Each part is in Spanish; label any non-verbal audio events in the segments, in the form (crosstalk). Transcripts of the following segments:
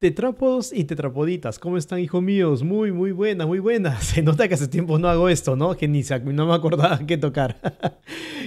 Tetrápodos y tetrapoditas, ¿cómo están, hijo mío? Muy, muy buena, muy buena. (laughs) Se nota que hace tiempo no hago esto, ¿no? Que ni no me acordaba qué tocar. (laughs)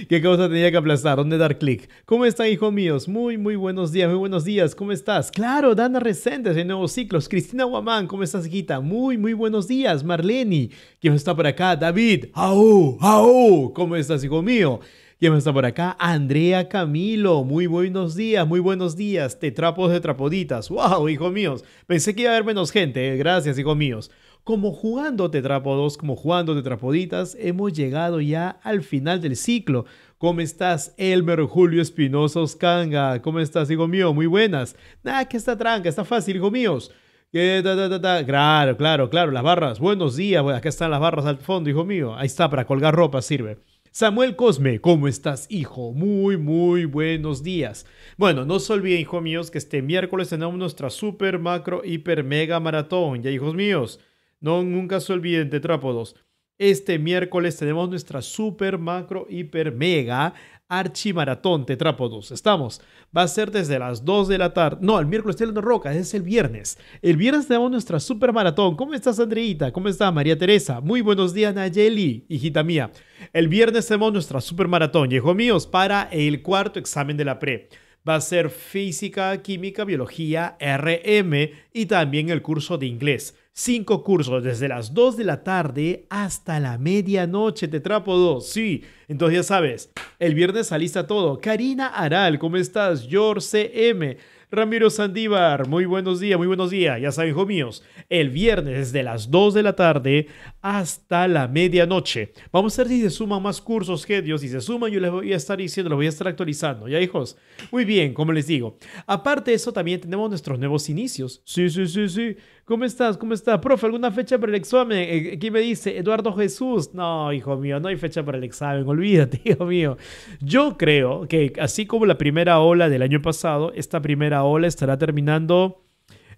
¿Qué cosa tenía que aplastar? ¿Dónde dar clic? ¿Cómo están, hijo mío? Muy, muy buenos días, muy buenos días. ¿Cómo estás? Claro, Dana Recentes de Nuevos Ciclos. Cristina Guamán, ¿cómo estás, hijita? Muy, muy buenos días. Marleni, ¿quién está por acá? David, ¡au! ¡au! ¿Cómo estás, hijo mío? ¿Quién está por acá? Andrea Camilo, muy buenos días, muy buenos días, Tetrapos de trapoditas. ¡Wow, hijo míos! Pensé que iba a haber menos gente, gracias, hijo míos. Como jugando Tetrapodos, como jugando Tetrapoditas, hemos llegado ya al final del ciclo. ¿Cómo estás, Elmer Julio Espinoso Oscanga? ¿Cómo estás, hijo mío? Muy buenas. Nada, que está tranca, está fácil, hijo míos. claro, claro, claro, las barras. Buenos días, acá están las barras al fondo, hijo mío. Ahí está, para colgar ropa sirve. Samuel Cosme, ¿cómo estás, hijo? Muy, muy buenos días. Bueno, no se olviden, hijos míos, que este miércoles tenemos nuestra super, macro, hiper, mega maratón. Ya, hijos míos, no nunca se olviden, tetrápodos. Este miércoles tenemos nuestra super, macro, hiper, mega Archimaratón Tetrápodos. Estamos. Va a ser desde las 2 de la tarde. No, el miércoles la Roca, es el viernes. El viernes tenemos nuestra super maratón. ¿Cómo estás, Andreita? ¿Cómo está María Teresa? Muy buenos días, Nayeli, hijita mía. El viernes tenemos nuestra super maratón, hijos míos, para el cuarto examen de la pre va a ser física, química, biología, RM y también el curso de inglés. Cinco cursos desde las 2 de la tarde hasta la medianoche. Te trapo dos, sí. Entonces ya sabes, el viernes a todo. Karina Aral, ¿cómo estás? George CM. Ramiro Sandívar, muy buenos días, muy buenos días. Ya saben, hijo míos, el viernes desde las 2 de la tarde hasta la medianoche. Vamos a ver si se suman más cursos que Dios. Si se suman, yo les voy a estar diciendo, los voy a estar actualizando. ¿Ya, hijos? Muy bien, como les digo. Aparte de eso, también tenemos nuestros nuevos inicios. Sí, sí, sí, sí. ¿Cómo estás? ¿Cómo estás? Profe, ¿alguna fecha para el examen? Eh, ¿Quién me dice Eduardo Jesús. No, hijo mío, no hay fecha para el examen. (laughs) Olvídate, hijo mío. Yo creo que así como la primera ola del año pasado, esta primera ola estará terminando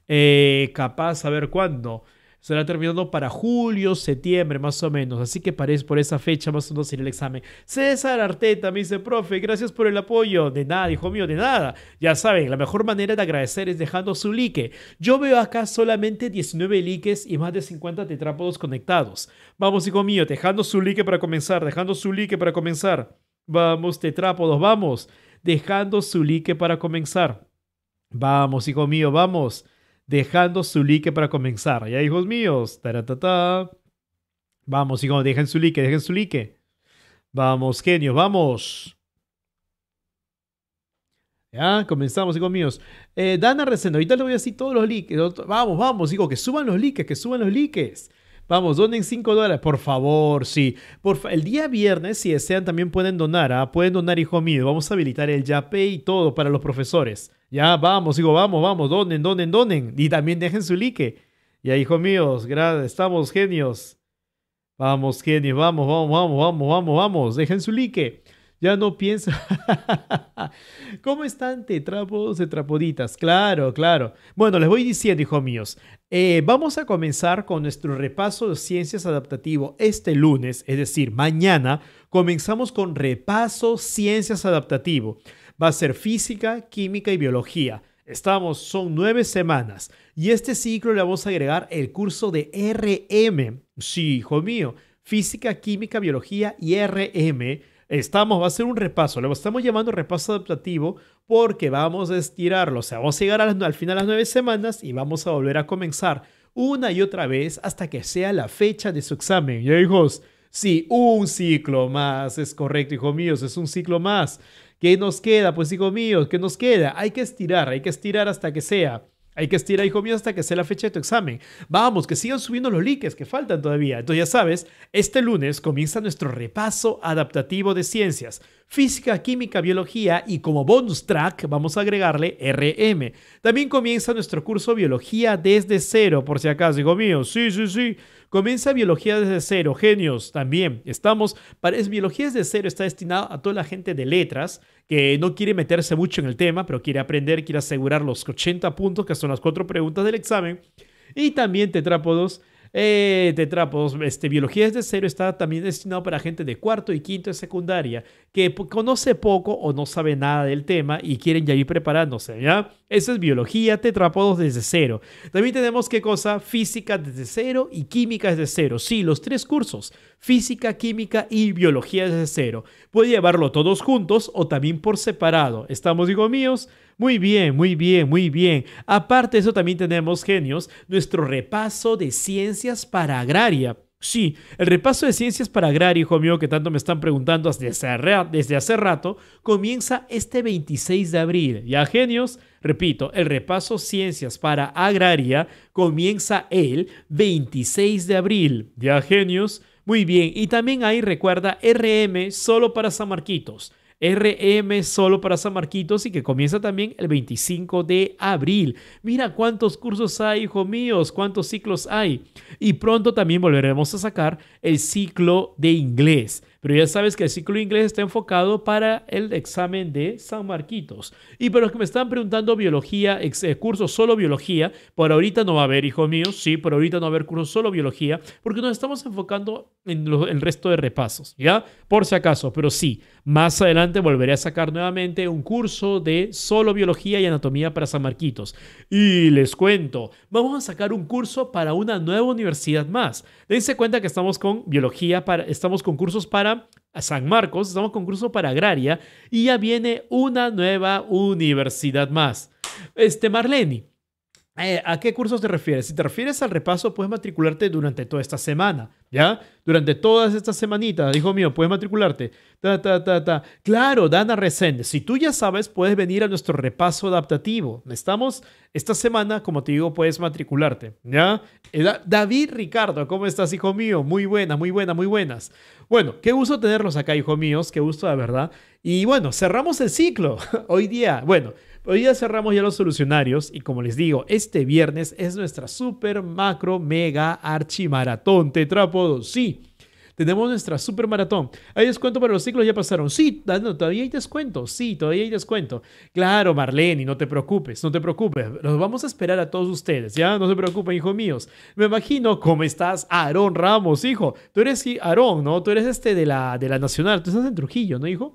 eh, capaz a ver cuándo. Será terminando para julio, septiembre más o menos. Así que parece por esa fecha más o menos en el examen. César Arteta me dice, profe, gracias por el apoyo. De nada, hijo mío, de nada. Ya saben, la mejor manera de agradecer es dejando su like. Yo veo acá solamente 19 likes y más de 50 tetrápodos conectados. Vamos, hijo mío, dejando su like para comenzar, dejando su like para comenzar. Vamos, tetrápodos, vamos. Dejando su like para comenzar. Vamos, hijo mío, vamos dejando su like para comenzar. Ya, hijos míos. Vamos, hijos, dejen su like, dejen su like. Vamos, genios, vamos. Ya, comenzamos, hijos míos. Eh, Dana Recendo, ahorita le voy a decir todos los likes. Vamos, vamos, digo, que suban los likes, que suban los likes. Vamos, donen 5 dólares, por favor, sí. Por el día viernes, si desean, también pueden donar, ¿ah? Pueden donar, hijo mío. Vamos a habilitar el YAPE y todo para los profesores. Ya, vamos, digo, vamos, vamos, donen, donen, donen. Y también dejen su like. Ya, hijo mío, estamos genios. Vamos, genios, vamos, vamos, vamos, vamos, vamos, vamos. Dejen su like. Ya no pienso. (laughs) ¿Cómo están tetrapodos y trapoditas? Claro, claro. Bueno, les voy diciendo, hijos míos. Eh, vamos a comenzar con nuestro repaso de ciencias adaptativo este lunes, es decir, mañana. Comenzamos con repaso ciencias adaptativo. Va a ser física, química y biología. Estamos, son nueve semanas. Y este ciclo le vamos a agregar el curso de RM. Sí, hijo mío. Física, química, biología y RM Estamos, va a ser un repaso, lo estamos llamando repaso adaptativo porque vamos a estirarlo, o sea, vamos a llegar al final de las nueve semanas y vamos a volver a comenzar una y otra vez hasta que sea la fecha de su examen. Ya hijos, sí, un ciclo más, es correcto, hijo mío, es un ciclo más. ¿Qué nos queda? Pues hijo mío? ¿qué nos queda? Hay que estirar, hay que estirar hasta que sea hay que estirar, hijo mío, hasta que sea la fecha de tu examen. Vamos, que sigan subiendo los likes que faltan todavía. Entonces ya sabes, este lunes comienza nuestro repaso adaptativo de ciencias. Física, química, biología y como bonus track vamos a agregarle RM. También comienza nuestro curso Biología desde cero, por si acaso, hijo mío. Sí, sí, sí. Comienza Biología desde cero, genios, también. Estamos, para, Biología desde cero está destinado a toda la gente de letras que no quiere meterse mucho en el tema, pero quiere aprender, quiere asegurar los 80 puntos, que son las cuatro preguntas del examen. Y también Tetrápodos eh, tetrápodos, este, Biología desde cero está también destinado para gente de cuarto y quinto de secundaria que conoce poco o no sabe nada del tema y quieren ya ir preparándose, ¿ya? Esa es biología, tetrapodos desde cero. También tenemos qué cosa, física desde cero y química desde cero. Sí, los tres cursos, física, química y biología desde cero. Puede llevarlo todos juntos o también por separado. ¿Estamos, digo míos? Muy bien, muy bien, muy bien. Aparte de eso también tenemos, genios, nuestro repaso de ciencias para agraria. Sí, el repaso de ciencias para agraria, hijo mío, que tanto me están preguntando desde hace, rato, comienza este 26 de abril. Ya, genios, repito, el repaso ciencias para agraria comienza el 26 de abril. Ya, genios, muy bien. Y también ahí recuerda RM solo para San Marquitos. RM solo para San Marquitos y que comienza también el 25 de abril. Mira cuántos cursos hay, hijo mío, cuántos ciclos hay. Y pronto también volveremos a sacar el ciclo de inglés. Pero ya sabes que el ciclo inglés está enfocado para el examen de San Marquitos. Y para los que me están preguntando biología, eh, curso solo biología, por ahorita no va a haber, hijo mío, sí, por ahorita no va a haber curso solo biología, porque nos estamos enfocando en el resto de repasos, ¿ya? Por si acaso, pero sí, más adelante volveré a sacar nuevamente un curso de solo biología y anatomía para San Marquitos. Y les cuento, vamos a sacar un curso para una nueva universidad más. Dense cuenta que estamos con biología, para, estamos con cursos para a San Marcos, estamos con curso para Agraria y ya viene una nueva universidad más. Este, Marleni eh, ¿A qué cursos te refieres? Si te refieres al repaso, puedes matricularte durante toda esta semana, ¿ya? Durante todas estas semanitas, hijo mío, puedes matricularte. Ta, ta, ta, ta. Claro, Dana Resende, si tú ya sabes, puedes venir a nuestro repaso adaptativo. Estamos esta semana, como te digo, puedes matricularte, ¿ya? Eh, David Ricardo, ¿cómo estás, hijo mío? Muy buena, muy buena, muy buenas. Bueno, qué gusto tenerlos acá, hijo míos, qué gusto, la verdad. Y bueno, cerramos el ciclo (laughs) hoy día. Bueno, Hoy ya cerramos ya los solucionarios y como les digo, este viernes es nuestra super macro mega archimaratón tetrápodo. Sí, tenemos nuestra super maratón. ¿Hay descuento para los ciclos? Ya pasaron. Sí, todavía hay descuento. Sí, todavía hay descuento. Claro, Marlene, no te preocupes, no te preocupes. Los vamos a esperar a todos ustedes, ¿ya? No se preocupen, hijos míos. Me imagino cómo estás, Aarón Ramos, hijo. Tú eres Aarón, ¿no? Tú eres este de la, de la Nacional. Tú estás en Trujillo, ¿no, hijo?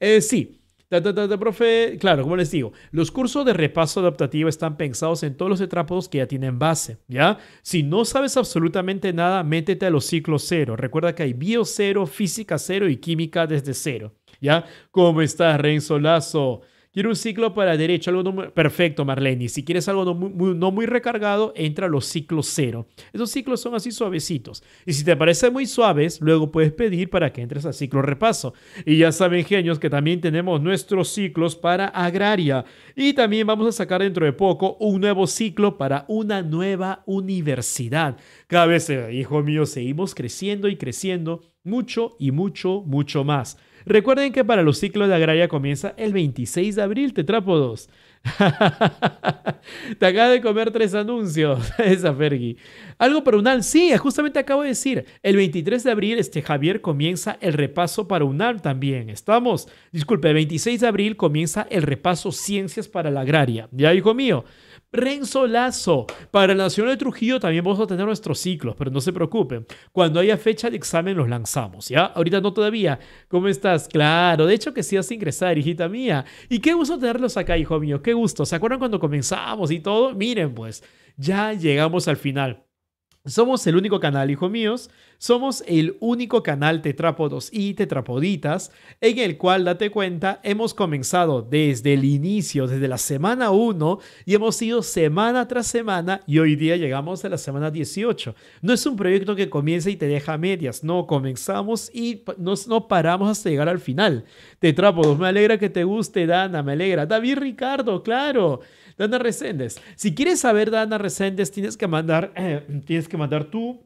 Eh, sí. Da, profe. Claro, como les digo, los cursos de repaso adaptativo están pensados en todos los tetrápodos que ya tienen base, ¿ya? Si no sabes absolutamente nada, métete a los ciclos cero. Recuerda que hay bio cero, física cero y química desde cero, ¿ya? ¿Cómo estás, Renzo Lazo? Quiero un ciclo para derecho, algo Perfecto, Marlene. Si quieres algo no muy, recargado, entra los ciclos cero. Esos ciclos son así suavecitos. Y si te parecen muy suaves, luego puedes pedir para que entres a ciclo repaso. Y ya saben, genios, que también tenemos nuestros ciclos para agraria. Y también vamos a sacar dentro de poco un nuevo ciclo para una nueva universidad. Cada vez, eh, hijo mío, seguimos creciendo y creciendo mucho y mucho, mucho más. Recuerden que para los ciclos de agraria comienza el 26 de abril, tetrápodos. (laughs) Te acaba de comer tres anuncios, (laughs) esa Fergie. Algo para UNAL, sí, justamente acabo de decir. El 23 de abril, este Javier comienza el repaso para UNAL también. Estamos, disculpe, el 26 de abril comienza el repaso Ciencias para la Agraria. Ya, hijo mío. Renzo Lazo. Para la Nacional de Trujillo también vamos a tener nuestros ciclos, pero no se preocupen. Cuando haya fecha de examen los lanzamos, ¿ya? Ahorita no todavía. ¿Cómo estás? Claro, de hecho que sí has ingresar, hijita mía. Y qué gusto tenerlos acá, hijo mío. Qué gusto. ¿Se acuerdan cuando comenzamos y todo? Miren, pues, ya llegamos al final. Somos el único canal, hijo míos, somos el único canal Tetrápodos y Tetrapoditas en el cual, date cuenta, hemos comenzado desde el inicio, desde la semana 1 y hemos ido semana tras semana y hoy día llegamos a la semana 18. No es un proyecto que comienza y te deja medias, no, comenzamos y nos, no paramos hasta llegar al final. Tetrápodos, me alegra que te guste, Dana, me alegra. David Ricardo, claro. Dana Reséndez. Si quieres saber, Dana Reséndez, tienes que mandar, (clears throat) tienes que mandar tú,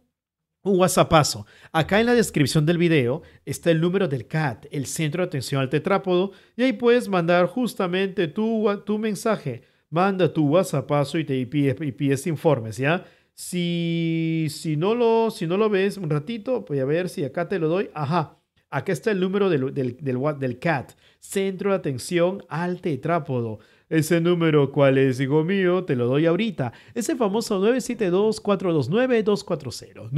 un WhatsAppazo. Acá en la descripción del video está el número del CAT, el Centro de Atención al Tetrápodo, y ahí puedes mandar justamente tu, tu mensaje. Manda tu WhatsAppazo y te y pides, este informes, ¿ya? Si, si, no lo, si no lo ves un ratito, voy a ver si acá te lo doy. Ajá, acá está el número del, del, del CAT, Centro de Atención al Tetrápodo. Ese número, ¿cuál es, hijo mío? Te lo doy ahorita. Ese famoso 972-429-240.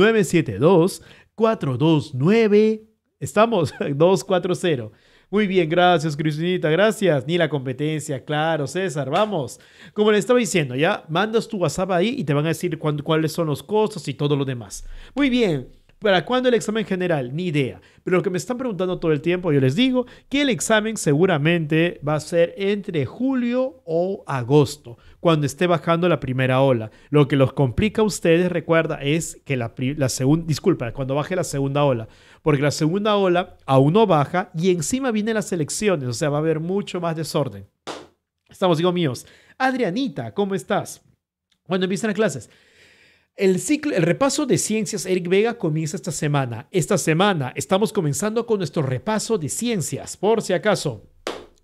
972-429. Estamos, 240. (laughs) Muy bien, gracias, Cristinita, gracias. Ni la competencia, claro, César, vamos. Como le estaba diciendo, ya mandas tu WhatsApp ahí y te van a decir cuáles son los costos y todo lo demás. Muy bien. ¿Para cuándo el examen general? Ni idea. Pero lo que me están preguntando todo el tiempo, yo les digo que el examen seguramente va a ser entre julio o agosto, cuando esté bajando la primera ola. Lo que los complica a ustedes, recuerda, es que la, segunda, disculpa, cuando baje la segunda ola, porque la segunda ola aún no baja y encima vienen las elecciones, o sea, va a haber mucho más desorden. Estamos, digo míos. Adrianita, ¿cómo estás? Cuando empiezan las clases. El, ciclo, el repaso de ciencias Eric Vega comienza esta semana. Esta semana estamos comenzando con nuestro repaso de ciencias, por si acaso.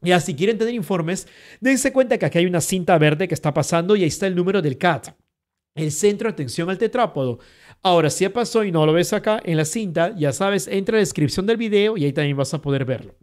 Ya, si quieren tener informes, dense cuenta que aquí hay una cinta verde que está pasando y ahí está el número del CAT, el Centro de Atención al Tetrápodo. Ahora, si ya pasó y no lo ves acá en la cinta, ya sabes, entra a la descripción del video y ahí también vas a poder verlo.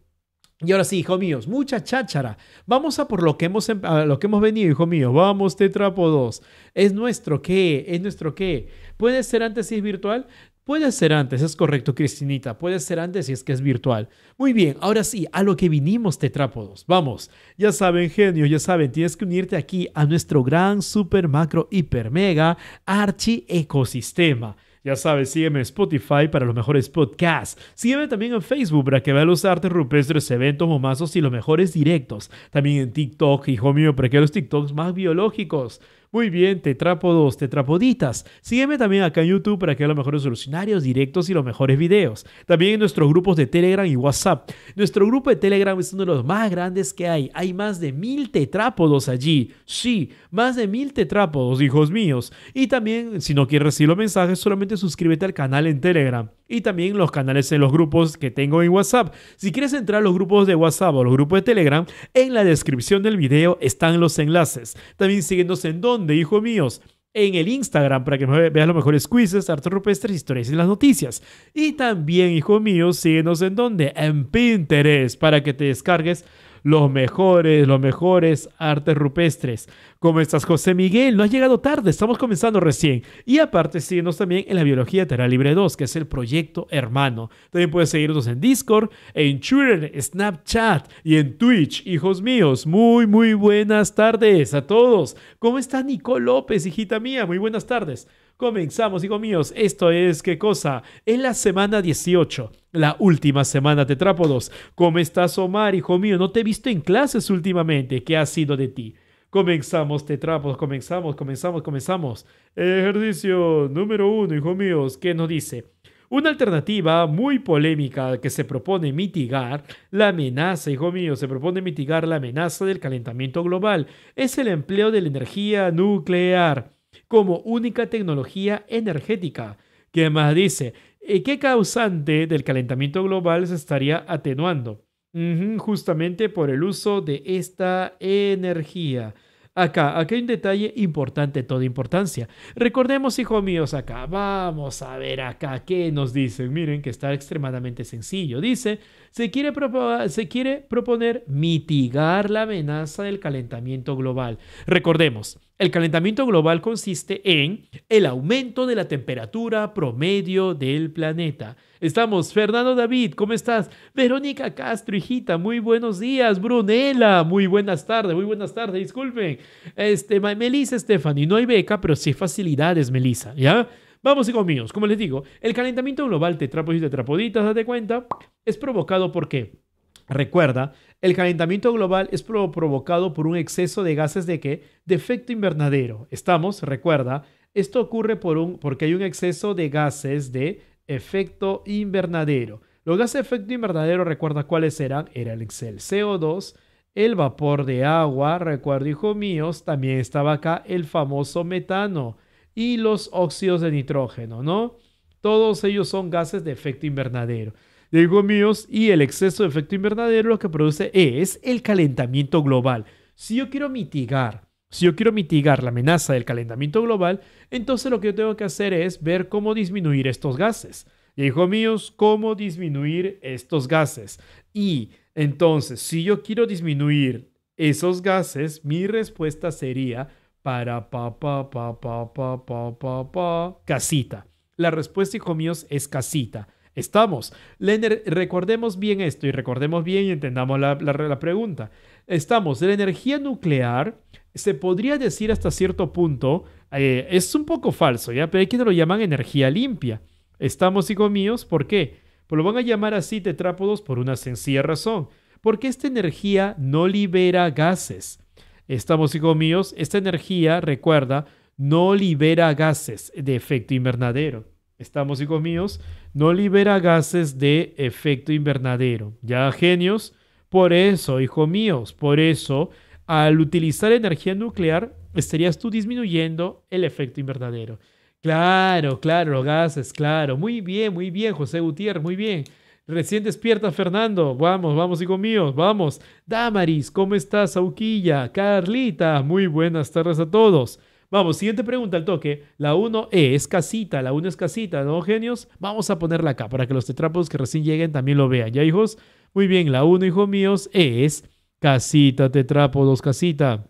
Y ahora sí, hijo míos, mucha cháchara. Vamos a por lo que hemos, lo que hemos venido, hijo mío. Vamos, tetrápodos. ¿Es nuestro qué? ¿Es nuestro qué? ¿Puede ser antes si es virtual? Puede ser antes, es correcto, Cristinita. Puede ser antes si es que es virtual. Muy bien, ahora sí, a lo que vinimos, tetrápodos. Vamos, ya saben, genio, ya saben, tienes que unirte aquí a nuestro gran, super, macro, hiper, mega archi ecosistema. Ya sabes, sígueme en Spotify para los mejores podcasts. Sígueme también en Facebook para que veas los artes rupestres, eventos, momazos y los mejores directos. También en TikTok, hijo mío, para que veas los TikToks más biológicos. Muy bien, tetrápodos, tetrapoditas. Sígueme también acá en YouTube para que vean los mejores solucionarios, directos y los mejores videos. También en nuestros grupos de Telegram y WhatsApp. Nuestro grupo de Telegram es uno de los más grandes que hay. Hay más de mil tetrápodos allí. Sí, más de mil tetrápodos, hijos míos. Y también, si no quieres recibir los mensajes, solamente suscríbete al canal en Telegram. Y también los canales en los grupos que tengo en WhatsApp. Si quieres entrar a los grupos de WhatsApp o los grupos de Telegram, en la descripción del video están los enlaces. También síguenos en donde de hijo míos? En el Instagram para que veas los mejores quizzes, artes rupestres, historias y las noticias. Y también, hijo mío, síguenos en dónde? En Pinterest para que te descargues los mejores, los mejores artes rupestres. ¿Cómo estás, José Miguel? No ha llegado tarde, estamos comenzando recién. Y aparte, síguenos también en la Biología Terra Libre 2, que es el proyecto hermano. También puedes seguirnos en Discord, en Twitter, Snapchat y en Twitch. Hijos míos, muy, muy buenas tardes a todos. ¿Cómo está Nicole López, hijita mía? Muy buenas tardes. Comenzamos, hijo mío, Esto es, ¿qué cosa? Es la semana 18, la última semana de ¿Cómo estás, Omar, hijo mío? No te he visto en clases últimamente. ¿Qué ha sido de ti? Comenzamos, tetrapodos. comenzamos, comenzamos, comenzamos. Ejercicio número uno, hijo mío, ¿qué nos dice? Una alternativa muy polémica que se propone mitigar la amenaza, hijo mío, se propone mitigar la amenaza del calentamiento global, es el empleo de la energía nuclear como única tecnología energética, que más dice, eh, ¿qué causante del calentamiento global se estaría atenuando? justamente por el uso de esta energía. Acá, acá hay un detalle importante, toda importancia. Recordemos, hijos míos, acá, vamos a ver acá qué nos dicen. Miren que está extremadamente sencillo. Dice, se quiere, se quiere proponer mitigar la amenaza del calentamiento global. Recordemos, el calentamiento global consiste en el aumento de la temperatura promedio del planeta. Estamos, Fernando David, ¿cómo estás? Verónica Castro, hijita, muy buenos días. Brunela, muy buenas tardes, muy buenas tardes, disculpen. Este, Melissa Stephanie, no hay beca, pero sí facilidades, Melissa, ¿ya? Vamos, hijos míos, como les digo, el calentamiento global tetrapos y tetrapoditas, date cuenta, es provocado porque, recuerda, el calentamiento global es provocado por un exceso de gases de qué? De efecto invernadero. Estamos, recuerda, esto ocurre por un, porque hay un exceso de gases de efecto invernadero. Los gases de efecto invernadero, recuerda cuáles eran, era el CO2, el vapor de agua, recuerdo, hijos míos, también estaba acá el famoso metano y los óxidos de nitrógeno, ¿no? Todos ellos son gases de efecto invernadero. Digo míos, y el exceso de efecto invernadero lo que produce es el calentamiento global. Si yo quiero mitigar, si yo quiero mitigar la amenaza del calentamiento global, entonces lo que yo tengo que hacer es ver cómo disminuir estos gases. Hijo míos, cómo disminuir estos gases. Y entonces, si yo quiero disminuir esos gases, mi respuesta sería para pa pa pa pa pa pa pa pa casita. La respuesta, hijo míos, es casita. Estamos. recordemos bien esto y recordemos bien y entendamos la, pregunta. Estamos. La energía nuclear se podría decir hasta cierto punto, eh, es un poco falso, ¿ya? Pero hay quienes lo llaman energía limpia. Estamos, hijo mío, ¿por qué? Pues lo van a llamar así tetrápodos por una sencilla razón. Porque esta energía no libera gases estamos, hijo míos, esta energía, recuerda, no libera gases de efecto invernadero. Estamos, hijo míos, no libera gases de efecto invernadero. Ya, genios, por eso, hijo míos, por eso, al utilizar energía nuclear, estarías tú disminuyendo el efecto invernadero. Claro, claro, gases, claro. Muy bien, muy bien, José Gutiérrez, muy bien. Recién despierta Fernando. Vamos, vamos, hijo mío, vamos. Damaris, ¿cómo estás, Auquilla? Carlita, muy buenas tardes a todos. Vamos, siguiente pregunta al toque. La 1 e es casita, la 1 es casita, ¿no, genios? Vamos a ponerla acá para que los tetrápodos que recién lleguen también lo vean, ¿ya, hijos? Muy bien, la 1, hijo míos, e es casita, tetrápodos casita.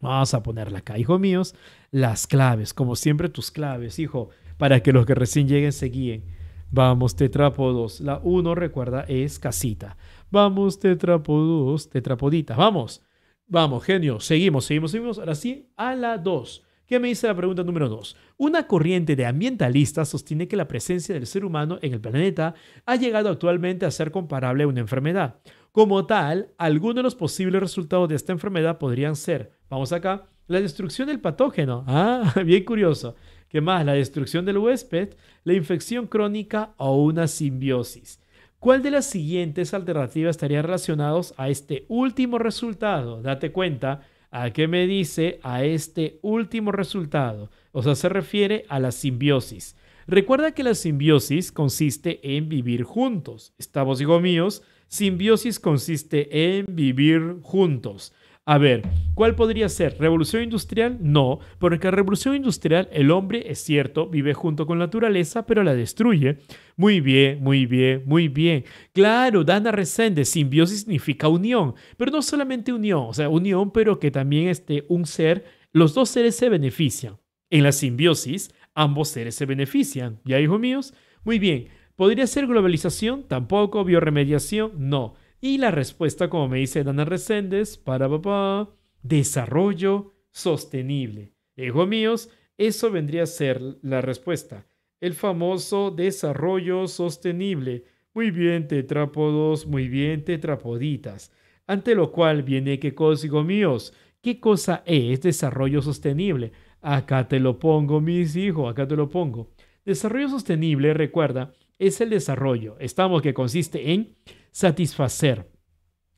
Vamos a ponerla acá, hijo míos. Las claves, como siempre, tus claves, hijo, para que los que recién lleguen se guíen. Vamos, tetrapodos. La 1, recuerda, es casita. Vamos, tetrapodos, tetrapodita. Vamos. Vamos, genio. Seguimos, seguimos, seguimos. Ahora sí, a la 2. ¿Qué me dice la pregunta número 2? Una corriente de ambientalistas sostiene que la presencia del ser humano en el planeta ha llegado actualmente a ser comparable a una enfermedad. Como tal, algunos de los posibles resultados de esta enfermedad podrían ser, vamos acá, la destrucción del patógeno. Ah, (laughs) bien curioso ¿Qué más? La destrucción del huésped, la infección crónica o una simbiosis. ¿Cuál de las siguientes alternativas estaría relacionado a este último resultado? Date cuenta a qué me dice a este último resultado. O sea, se refiere a la simbiosis. Recuerda que la simbiosis consiste en vivir juntos. Estamos, digo míos, simbiosis consiste en vivir juntos. A ver, ¿cuál podría ser? ¿Revolución industrial? No, porque la revolución industrial el hombre, es cierto, vive junto con la naturaleza, pero la destruye. Muy bien, muy bien, muy bien. Claro, Dana Resende, simbiosis significa unión, pero no solamente unión, o sea, unión, pero que también esté un ser, los dos seres se benefician. En la simbiosis, ambos seres se benefician. ¿Ya, hijos míos? Muy bien. ¿Podría ser globalización? Tampoco. ¿Bioremediación? No. Y la respuesta, como me dice Dana Reséndez, para papá, desarrollo sostenible. Hijo míos, eso vendría a ser la respuesta. El famoso desarrollo sostenible. Muy bien, tetrápodos, muy bien, tetrapoditas. Ante lo cual viene que consigo míos. ¿Qué cosa es desarrollo sostenible? Acá te lo pongo, mis hijos, acá te lo pongo. Desarrollo sostenible, recuerda, es el desarrollo. Estamos que consiste en satisfacer.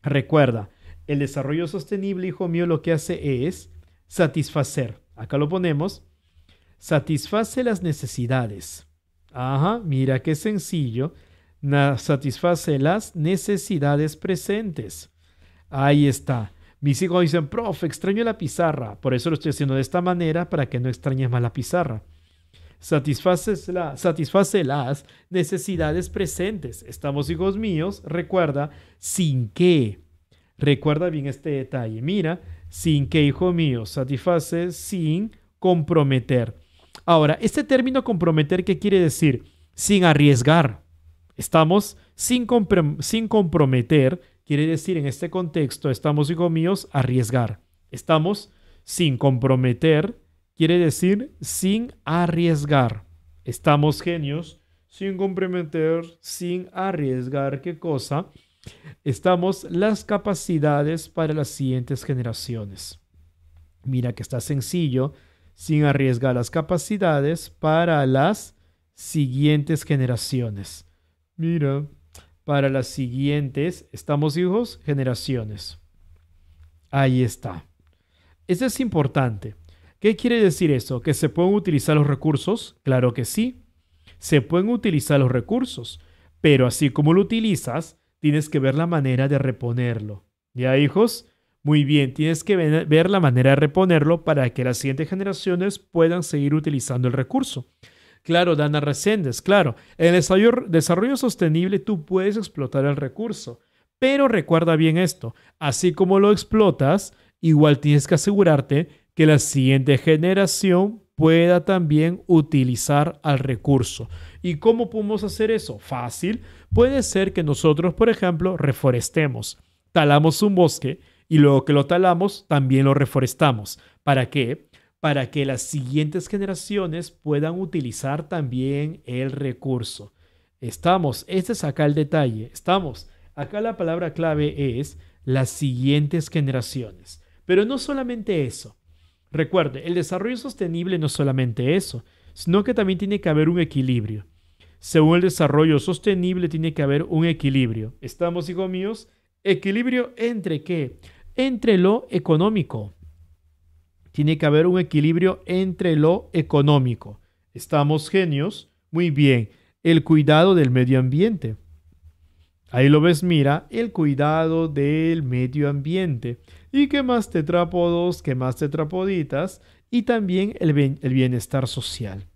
Recuerda, el desarrollo sostenible, hijo mío, lo que hace es satisfacer. Acá lo ponemos. Satisface las necesidades. Ajá, mira qué sencillo. satisface las necesidades presentes. Ahí está. Mis hijos dicen, profe, extraño la pizarra. Por eso lo estoy haciendo de esta manera para que no extrañes más la pizarra satisface, las necesidades presentes. Estamos, hijos míos, recuerda, sin que. Recuerda bien este detalle. Mira, sin que, hijo mío, satisface sin comprometer. Ahora, este término comprometer, ¿qué quiere decir? Sin arriesgar. Estamos sin, sin comprometer, quiere decir en este contexto, estamos, hijos míos, arriesgar. Estamos sin comprometer quiere decir sin arriesgar. Estamos genios sin comprometer, sin arriesgar qué cosa. Estamos las capacidades para las siguientes generaciones. Mira que está sencillo, sin arriesgar las capacidades para las siguientes generaciones. Mira, para las siguientes, estamos hijos, generaciones. Ahí está. Eso es importante. ¿Qué quiere decir eso? ¿Que se pueden utilizar los recursos? Claro que sí. Se pueden utilizar los recursos, pero así como lo utilizas, tienes que ver la manera de reponerlo. ¿Ya, hijos? Muy bien, tienes que ver la manera de reponerlo para que las siguientes generaciones puedan seguir utilizando el recurso. Claro, Dana Reséndez, claro. En el desarrollo sostenible tú puedes explotar el recurso, pero recuerda bien esto, así como lo explotas, igual tienes que asegurarte que la siguiente generación pueda también utilizar al recurso. ¿Y cómo podemos hacer eso? Fácil. Puede ser que nosotros, por ejemplo, reforestemos, talamos un bosque y luego que lo talamos, también lo reforestamos. ¿Para qué? Para que las siguientes generaciones puedan utilizar también el recurso. Estamos, este es acá el detalle, estamos. Acá la palabra clave es las siguientes generaciones. Pero no solamente eso, Recuerde, el desarrollo sostenible no es solamente eso, sino que también tiene que haber un equilibrio. Según el desarrollo sostenible tiene que haber un equilibrio. ¿Estamos, hijos míos? ¿Equilibrio entre qué? Entre lo económico. Tiene que haber un equilibrio entre lo económico. ¿Estamos genios? Muy bien. El cuidado del medio ambiente. Ahí lo ves, mira, el cuidado del medio ambiente. Y que más tetrápodos, que más tetrapoditas. Y también el bienestar social.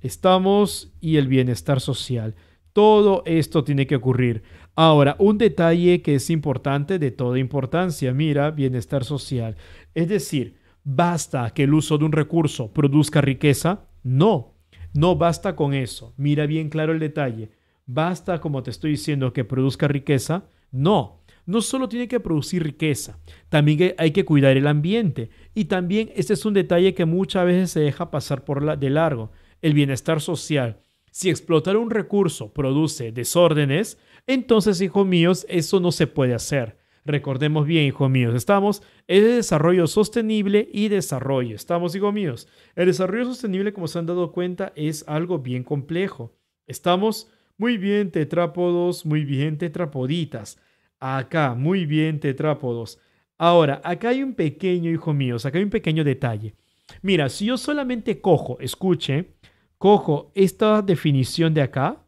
Estamos y el bienestar social. Todo esto tiene que ocurrir. Ahora, un detalle que es importante de toda importancia, mira, bienestar social. Es decir, ¿basta que el uso de un recurso produzca riqueza? No, no basta con eso. Mira bien claro el detalle basta, como te estoy diciendo, que produzca riqueza. No, no solo tiene que producir riqueza, también hay que cuidar el ambiente. Y también este es un detalle que muchas veces se deja pasar por de largo, el bienestar social. Si explotar un recurso produce desórdenes, entonces, hijo míos, eso no se puede hacer. Recordemos bien, hijo míos, estamos en el desarrollo sostenible y desarrollo. Estamos, hijo míos. El desarrollo sostenible, como se han dado cuenta, es algo bien complejo. Estamos muy bien, tetrápodos, muy bien, tetrapoditas. Acá, muy bien, tetrápodos. Ahora, acá hay un pequeño, hijo mío, acá hay un pequeño detalle. Mira, si yo solamente cojo, escuche, cojo esta definición de acá,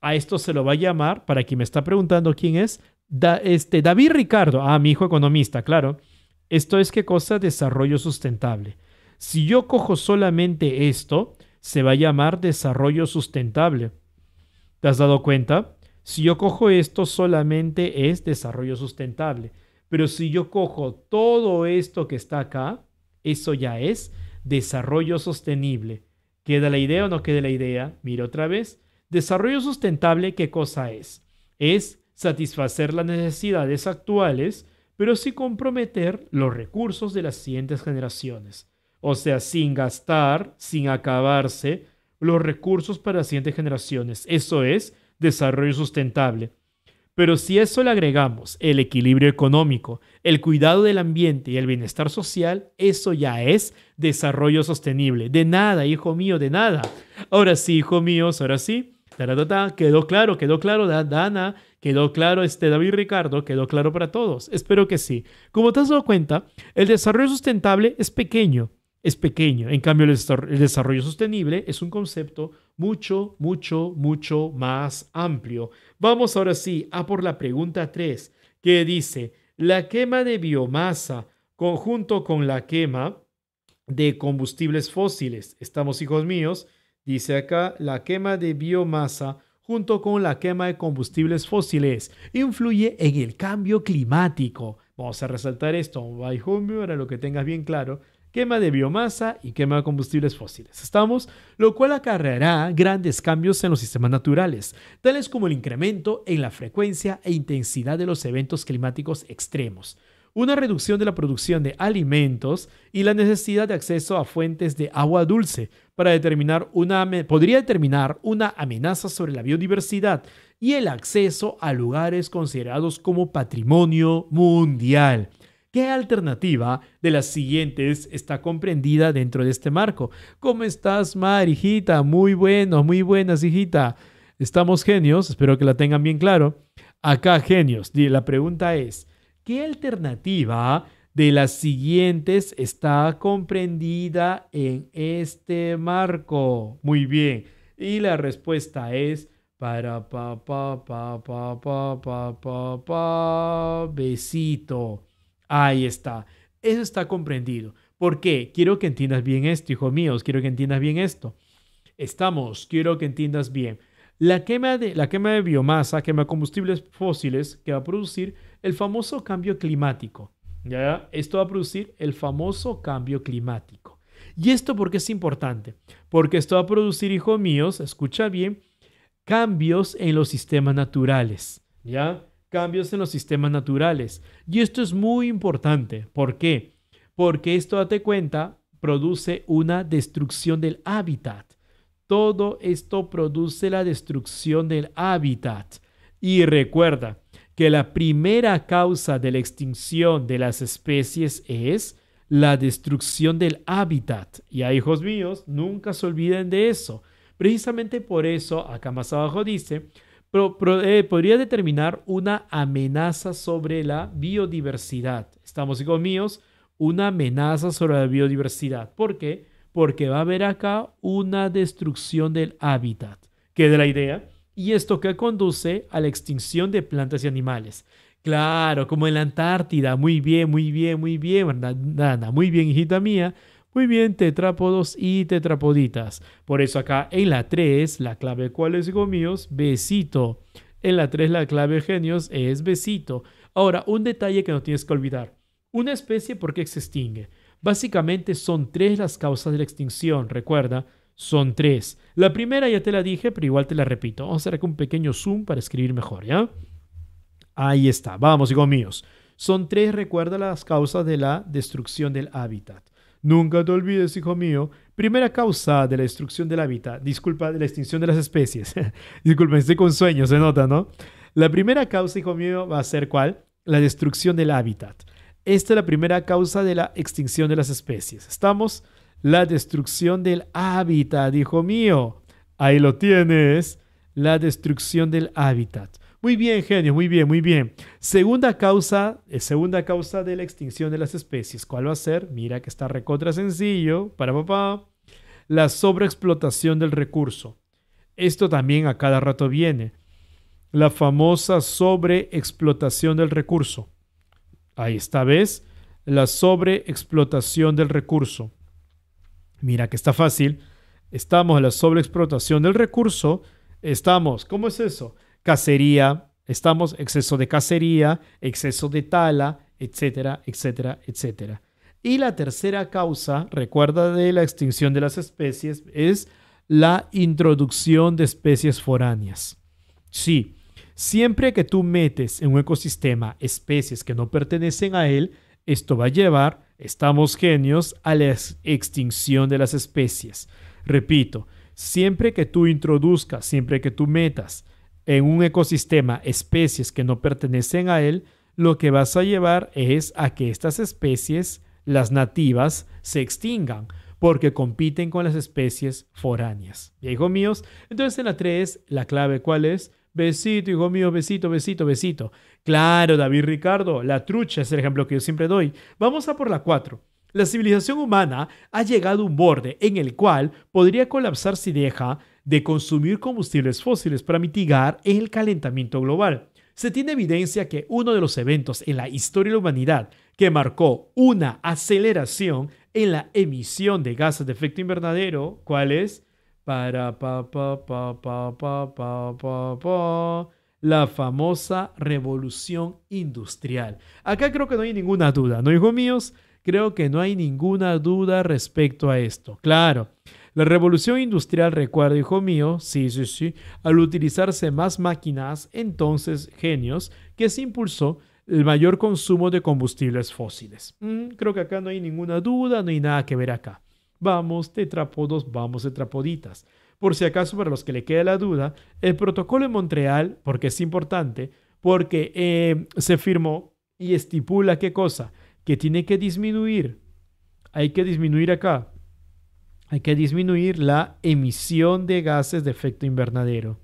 a esto se lo va a llamar, para quien me está preguntando quién es, este, David Ricardo, ah, mi hijo economista, claro. Esto es qué cosa, desarrollo sustentable. Si yo cojo solamente esto, se va a llamar desarrollo sustentable. ¿Te has dado cuenta? Si yo cojo esto solamente es desarrollo sustentable, pero si yo cojo todo esto que está acá, eso ya es desarrollo sostenible. ¿Queda la idea o no queda la idea? Mira otra vez. Desarrollo sustentable, ¿qué cosa es? Es satisfacer las necesidades actuales, pero sin comprometer los recursos de las siguientes generaciones. O sea, sin gastar, sin acabarse, los recursos para las siguientes generaciones. Eso es desarrollo sustentable. Pero si a eso le agregamos el equilibrio económico, el cuidado del ambiente y el bienestar social, eso ya es desarrollo sostenible. De nada, hijo mío, de nada. Ahora sí, hijo mío, ahora sí. quedó claro, quedó claro, Dana, quedó claro, este David Ricardo, quedó claro para todos. Espero que sí. Como te has dado cuenta, el desarrollo sustentable es pequeño, es pequeño. En cambio, el desarrollo sostenible es un concepto mucho, mucho, mucho más amplio. Vamos ahora sí a por la pregunta 3, que dice, la quema de biomasa conjunto con la quema de combustibles fósiles. Estamos, hijos míos, dice acá, la quema de biomasa junto con la quema de combustibles fósiles influye en el cambio climático. Vamos a resaltar esto, hijo mío, para lo que tengas bien claro quema de biomasa y quema de combustibles fósiles. Estamos, lo cual acarreará grandes cambios en los sistemas naturales, tales como el incremento en la frecuencia e intensidad de los eventos climáticos extremos, una reducción de la producción de alimentos y la necesidad de acceso a fuentes de agua dulce para determinar una, podría determinar una amenaza sobre la biodiversidad y el acceso a lugares considerados como patrimonio mundial. ¿Qué alternativa de las siguientes está comprendida dentro de este marco? ¿Cómo estás, Marijita? Muy bueno, muy buenas, hijita. Estamos genios, espero que la tengan bien claro. Acá, genios, la pregunta es, ¿qué alternativa de las siguientes está comprendida en este marco? Muy bien. Y la respuesta es para pa pa pa pa pa pa pa besito. Ahí está. Eso está comprendido. ¿Por qué? Quiero que entiendas bien esto, hijo mío. Quiero que entiendas bien esto. Estamos, quiero que entiendas bien. La quema, de, la quema de biomasa, quema de combustibles fósiles, que va a producir el famoso cambio climático. ¿ya? Esto va a producir el famoso cambio climático. ¿Y esto por qué es importante? Porque esto va a producir, hijo míos, escucha bien, cambios en los sistemas naturales. ¿Ya? cambios en los sistemas naturales. Y esto es muy importante. ¿Por qué? Porque esto, date cuenta, produce una destrucción del hábitat. Todo esto produce la destrucción del hábitat. Y recuerda que la primera causa de la extinción de las especies es la destrucción del hábitat. Y a hijos míos, nunca se olviden de eso. Precisamente por eso, acá más abajo dice, pero, eh, podría determinar una amenaza sobre la biodiversidad. Estamos, hijos míos, una amenaza sobre la biodiversidad. ¿Por qué? Porque va a haber acá una destrucción del hábitat, que de la idea, y esto que conduce a la extinción de plantas y animales. Claro, como en la Antártida, muy bien, muy bien, muy bien, ¿verdad? muy bien, hijita mía. Muy bien, tetrápodos y tetrapoditas. Por eso acá en la 3, la clave cuál es, hijo míos, besito. En la 3, la clave genios es besito. Ahora, un detalle que no tienes que olvidar. Una especie, ¿por qué se extingue? Básicamente son tres las causas de la extinción, recuerda. Son tres. La primera ya te la dije, pero igual te la repito. Vamos a hacer aquí un pequeño zoom para escribir mejor, ¿ya? Ahí está. Vamos, hijos míos. Son tres, recuerda las causas de la destrucción del hábitat. Nunca te olvides, hijo mío, primera causa de la destrucción del hábitat, disculpa, de la extinción de las especies. (laughs) Disculpa, estoy con sueño, se nota, ¿no? La primera causa, hijo mío, va a ser cuál? La destrucción del hábitat. Esta es la primera causa de la extinción de las especies. Estamos la destrucción del hábitat, hijo mío. Ahí lo tienes, la destrucción del hábitat. Muy bien, genio, muy bien, muy bien. Segunda causa, eh, segunda causa de la extinción de las especies. ¿Cuál va a ser? Mira que está recontra sencillo para papá. La sobreexplotación del recurso. Esto también a cada rato viene. La famosa sobreexplotación del recurso. Ahí está, ¿ves? La sobreexplotación del recurso. Mira que está fácil. Estamos en la sobreexplotación del recurso. Estamos, ¿cómo es eso? cacería, estamos, exceso de cacería, exceso de tala, etcétera, etcétera, etcétera. Y la tercera causa, recuerda, de la extinción de las especies es la introducción de especies foráneas. Sí, siempre que tú metes en un ecosistema especies que no pertenecen a él, esto va a llevar, estamos genios, a la extinción de las especies. Repito, siempre que tú introduzcas, siempre que tú metas en un ecosistema especies que no pertenecen a él, lo que vas a llevar es a que estas especies, las nativas, se extingan porque compiten con las especies foráneas. Y, hijo míos? Entonces en la 3, la clave cuál es? Besito, hijo mío, besito, besito, besito. Claro, David Ricardo, la trucha es el ejemplo que yo siempre doy. Vamos a por la 4. La civilización humana ha llegado a un borde en el cual podría colapsar si deja de consumir combustibles fósiles para mitigar el calentamiento global. Se tiene evidencia que uno de los eventos en la historia de la humanidad que marcó una aceleración en la emisión de gases de efecto invernadero, ¿cuál es? Para pa pa pa pa pa pa pa pa la famosa revolución industrial. Acá creo que no hay ninguna duda, ¿no, hijos míos? Creo que no hay ninguna duda respecto a esto. Claro, la revolución industrial, recuerda, hijo mío, sí, sí, sí, al utilizarse más máquinas, entonces genios, que se impulsó el mayor consumo de combustibles fósiles. Mm, creo que acá no hay ninguna duda, no hay nada que ver acá. Vamos, tetrapodos, vamos, tetrapoditas. Por si acaso, para los que le queda la duda, el protocolo de Montreal, porque es importante, porque eh, se firmó y estipula qué cosa, que tiene que disminuir, hay que disminuir acá hay que disminuir la emisión de gases de efecto invernadero.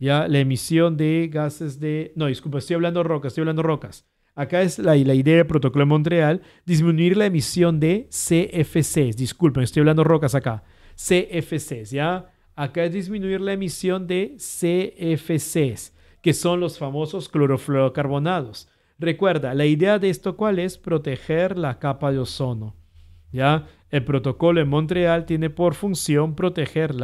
Ya, la emisión de gases de... No, disculpa, estoy hablando rocas, estoy hablando rocas. Acá es la, idea del protocolo de Montreal, disminuir la emisión de CFCs. Disculpen, estoy hablando rocas acá. CFCs, ¿ya? Acá es disminuir la emisión de CFCs, que son los famosos clorofluorocarbonados. Recuerda, la idea de esto cuál es proteger la capa de ozono. ¿Ya? El protocolo en Montreal tiene por función proteger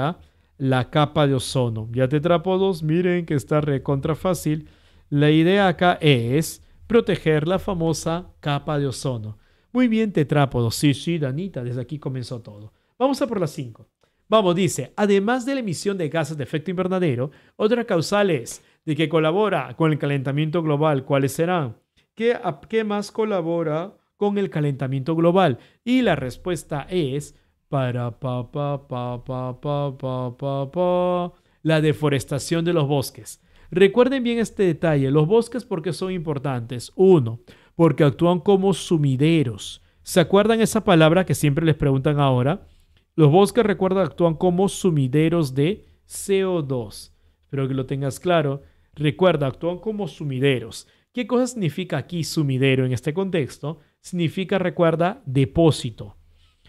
la capa de ozono. Ya tetrápodos, miren que está recontra fácil. La idea acá es proteger la famosa capa de ozono. Muy bien, tetrápodos. Sí, sí, Danita, desde aquí comenzó todo. Vamos a por las 5. Vamos, dice, además de la emisión de gases de efecto invernadero, otra causal es de que colabora con el calentamiento global. ¿Cuáles serán? ¿Qué, qué más colabora con el calentamiento global? Y la respuesta es para pa pa pa la deforestación de los bosques. Recuerden bien este detalle, los bosques porque son importantes. Uno, porque actúan como sumideros. ¿Se acuerdan esa palabra que siempre les preguntan ahora? Los bosques, recuerda, actúan como sumideros de CO2. Espero que lo tengas claro. Recuerda, actúan como sumideros. ¿Qué cosa significa aquí sumidero en este contexto? significa, recuerda, depósito.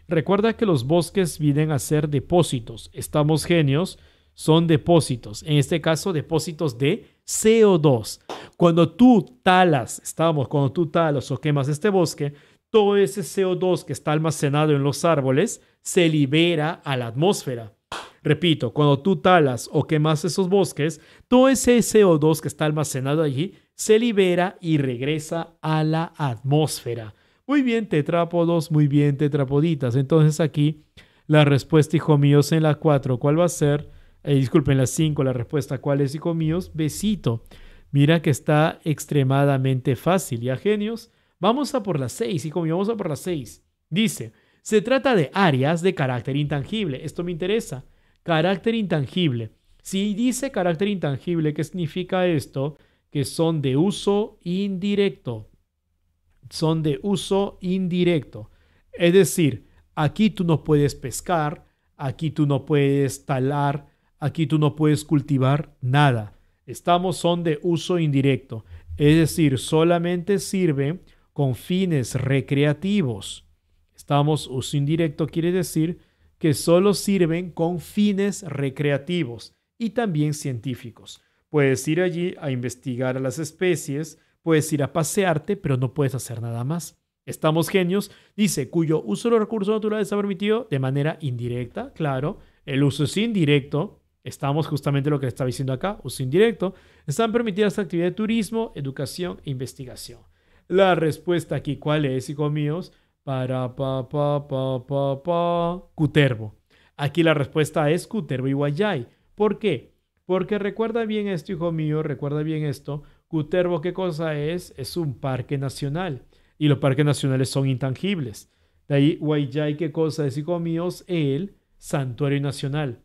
Recuerda que los bosques vienen a ser depósitos. Estamos genios, son depósitos. En este caso, depósitos de CO2. Cuando tú talas, estamos, cuando tú talas o quemas este bosque, todo ese CO2 que está almacenado en los árboles se libera a la atmósfera. Repito, cuando tú talas o quemas esos bosques, todo ese CO2 que está almacenado allí se libera y regresa a la atmósfera. Muy bien, tetrápodos, muy bien, tetrapoditas. Entonces aquí la respuesta, hijo míos, en la 4, ¿cuál va a ser? Eh, disculpen, la 5, la respuesta, ¿cuál es, hijo mío? Besito. Mira que está extremadamente fácil, ¿ya genios? Vamos a por la 6, hijo mío, vamos a por la 6. Dice, se trata de áreas de carácter intangible. Esto me interesa. Carácter intangible. Si dice carácter intangible, ¿qué significa esto? Que son de uso indirecto son de uso indirecto. Es decir, aquí tú no puedes pescar, aquí tú no puedes talar, aquí tú no puedes cultivar nada. Estamos son de uso indirecto, es decir, solamente sirven con fines recreativos. Estamos uso indirecto quiere decir que solo sirven con fines recreativos y también científicos. Puedes ir allí a investigar a las especies, Puedes ir a pasearte, pero no puedes hacer nada más. Estamos genios, dice, cuyo uso de los recursos naturales está permitido de manera indirecta, claro, el uso es indirecto, estamos justamente lo que está diciendo acá, uso indirecto, están permitidas actividades de turismo, educación e investigación. La respuesta aquí, ¿cuál es, hijo míos? Para pa pa pa pa pa Cuterbo. Aquí la respuesta es Cuterbo y Guayay. ¿Por qué? Porque recuerda bien esto, hijo mío, recuerda bien esto. Cutervo, ¿qué cosa es? Es un parque nacional y los parques nacionales son intangibles. De ahí Guayay, ¿qué cosa es, hijo mío, El santuario nacional.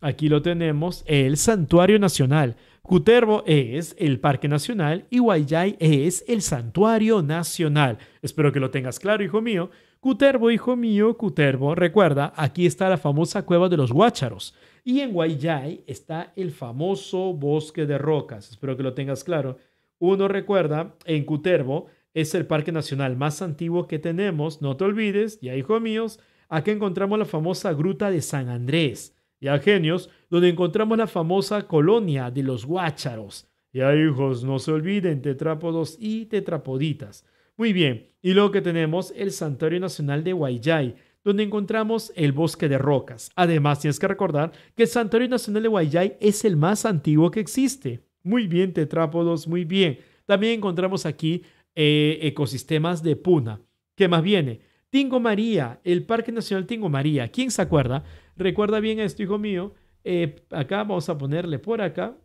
Aquí lo tenemos, el santuario nacional. Cutervo es el parque nacional y Guayay es el santuario nacional. Espero que lo tengas claro, hijo mío. Cutervo, hijo mío, Cutervo, recuerda, aquí está la famosa cueva de los guácharos. Y en Guayay está el famoso bosque de rocas, espero que lo tengas claro. Uno recuerda, en Cutervo es el parque nacional más antiguo que tenemos, no te olvides, ya hijos míos, aquí encontramos la famosa gruta de San Andrés, ya genios, donde encontramos la famosa colonia de los guácharos. Ya hijos, no se olviden, tetrápodos y tetrapoditas. Muy bien, y luego que tenemos el Santuario Nacional de Guayay, donde encontramos el bosque de rocas. Además, tienes que recordar que el Santuario Nacional de Guayay es el más antiguo que existe. Muy bien, tetrápodos, muy bien. También encontramos aquí eh, ecosistemas de puna. ¿Qué más viene? Tingo María, el Parque Nacional Tingo María. ¿Quién se acuerda? Recuerda bien esto, hijo mío. Eh, acá vamos a ponerle por acá.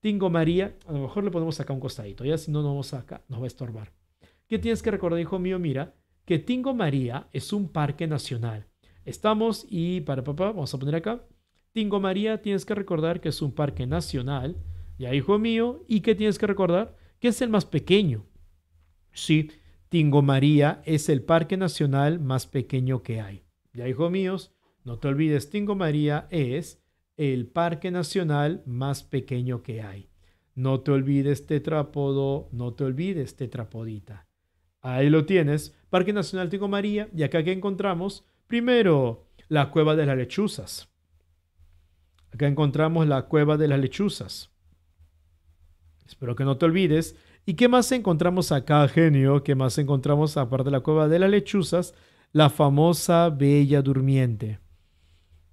Tingo María, a lo mejor le ponemos acá un costadito, ya si no no acá, nos va a estorbar. ¿Qué tienes que recordar, hijo mío? Mira, que Tingo María es un parque nacional. Estamos y para papá, vamos a poner acá. Tingo María tienes que recordar que es un parque nacional, ya hijo mío, y qué tienes que recordar que es el más pequeño. Sí, Tingo María es el parque nacional más pequeño que hay. Ya hijo mío. no te olvides, Tingo María es el parque nacional más pequeño que hay. No te olvides tetrapodo, no te olvides tetrapodita. Ahí lo tienes. Parque Nacional Tingo María, y acá que encontramos, primero, la Cueva de las Lechuzas. Acá encontramos la Cueva de las Lechuzas. Espero que no te olvides. ¿Y qué más encontramos acá, genio? ¿Qué más encontramos aparte de la Cueva de las Lechuzas? La famosa Bella Durmiente.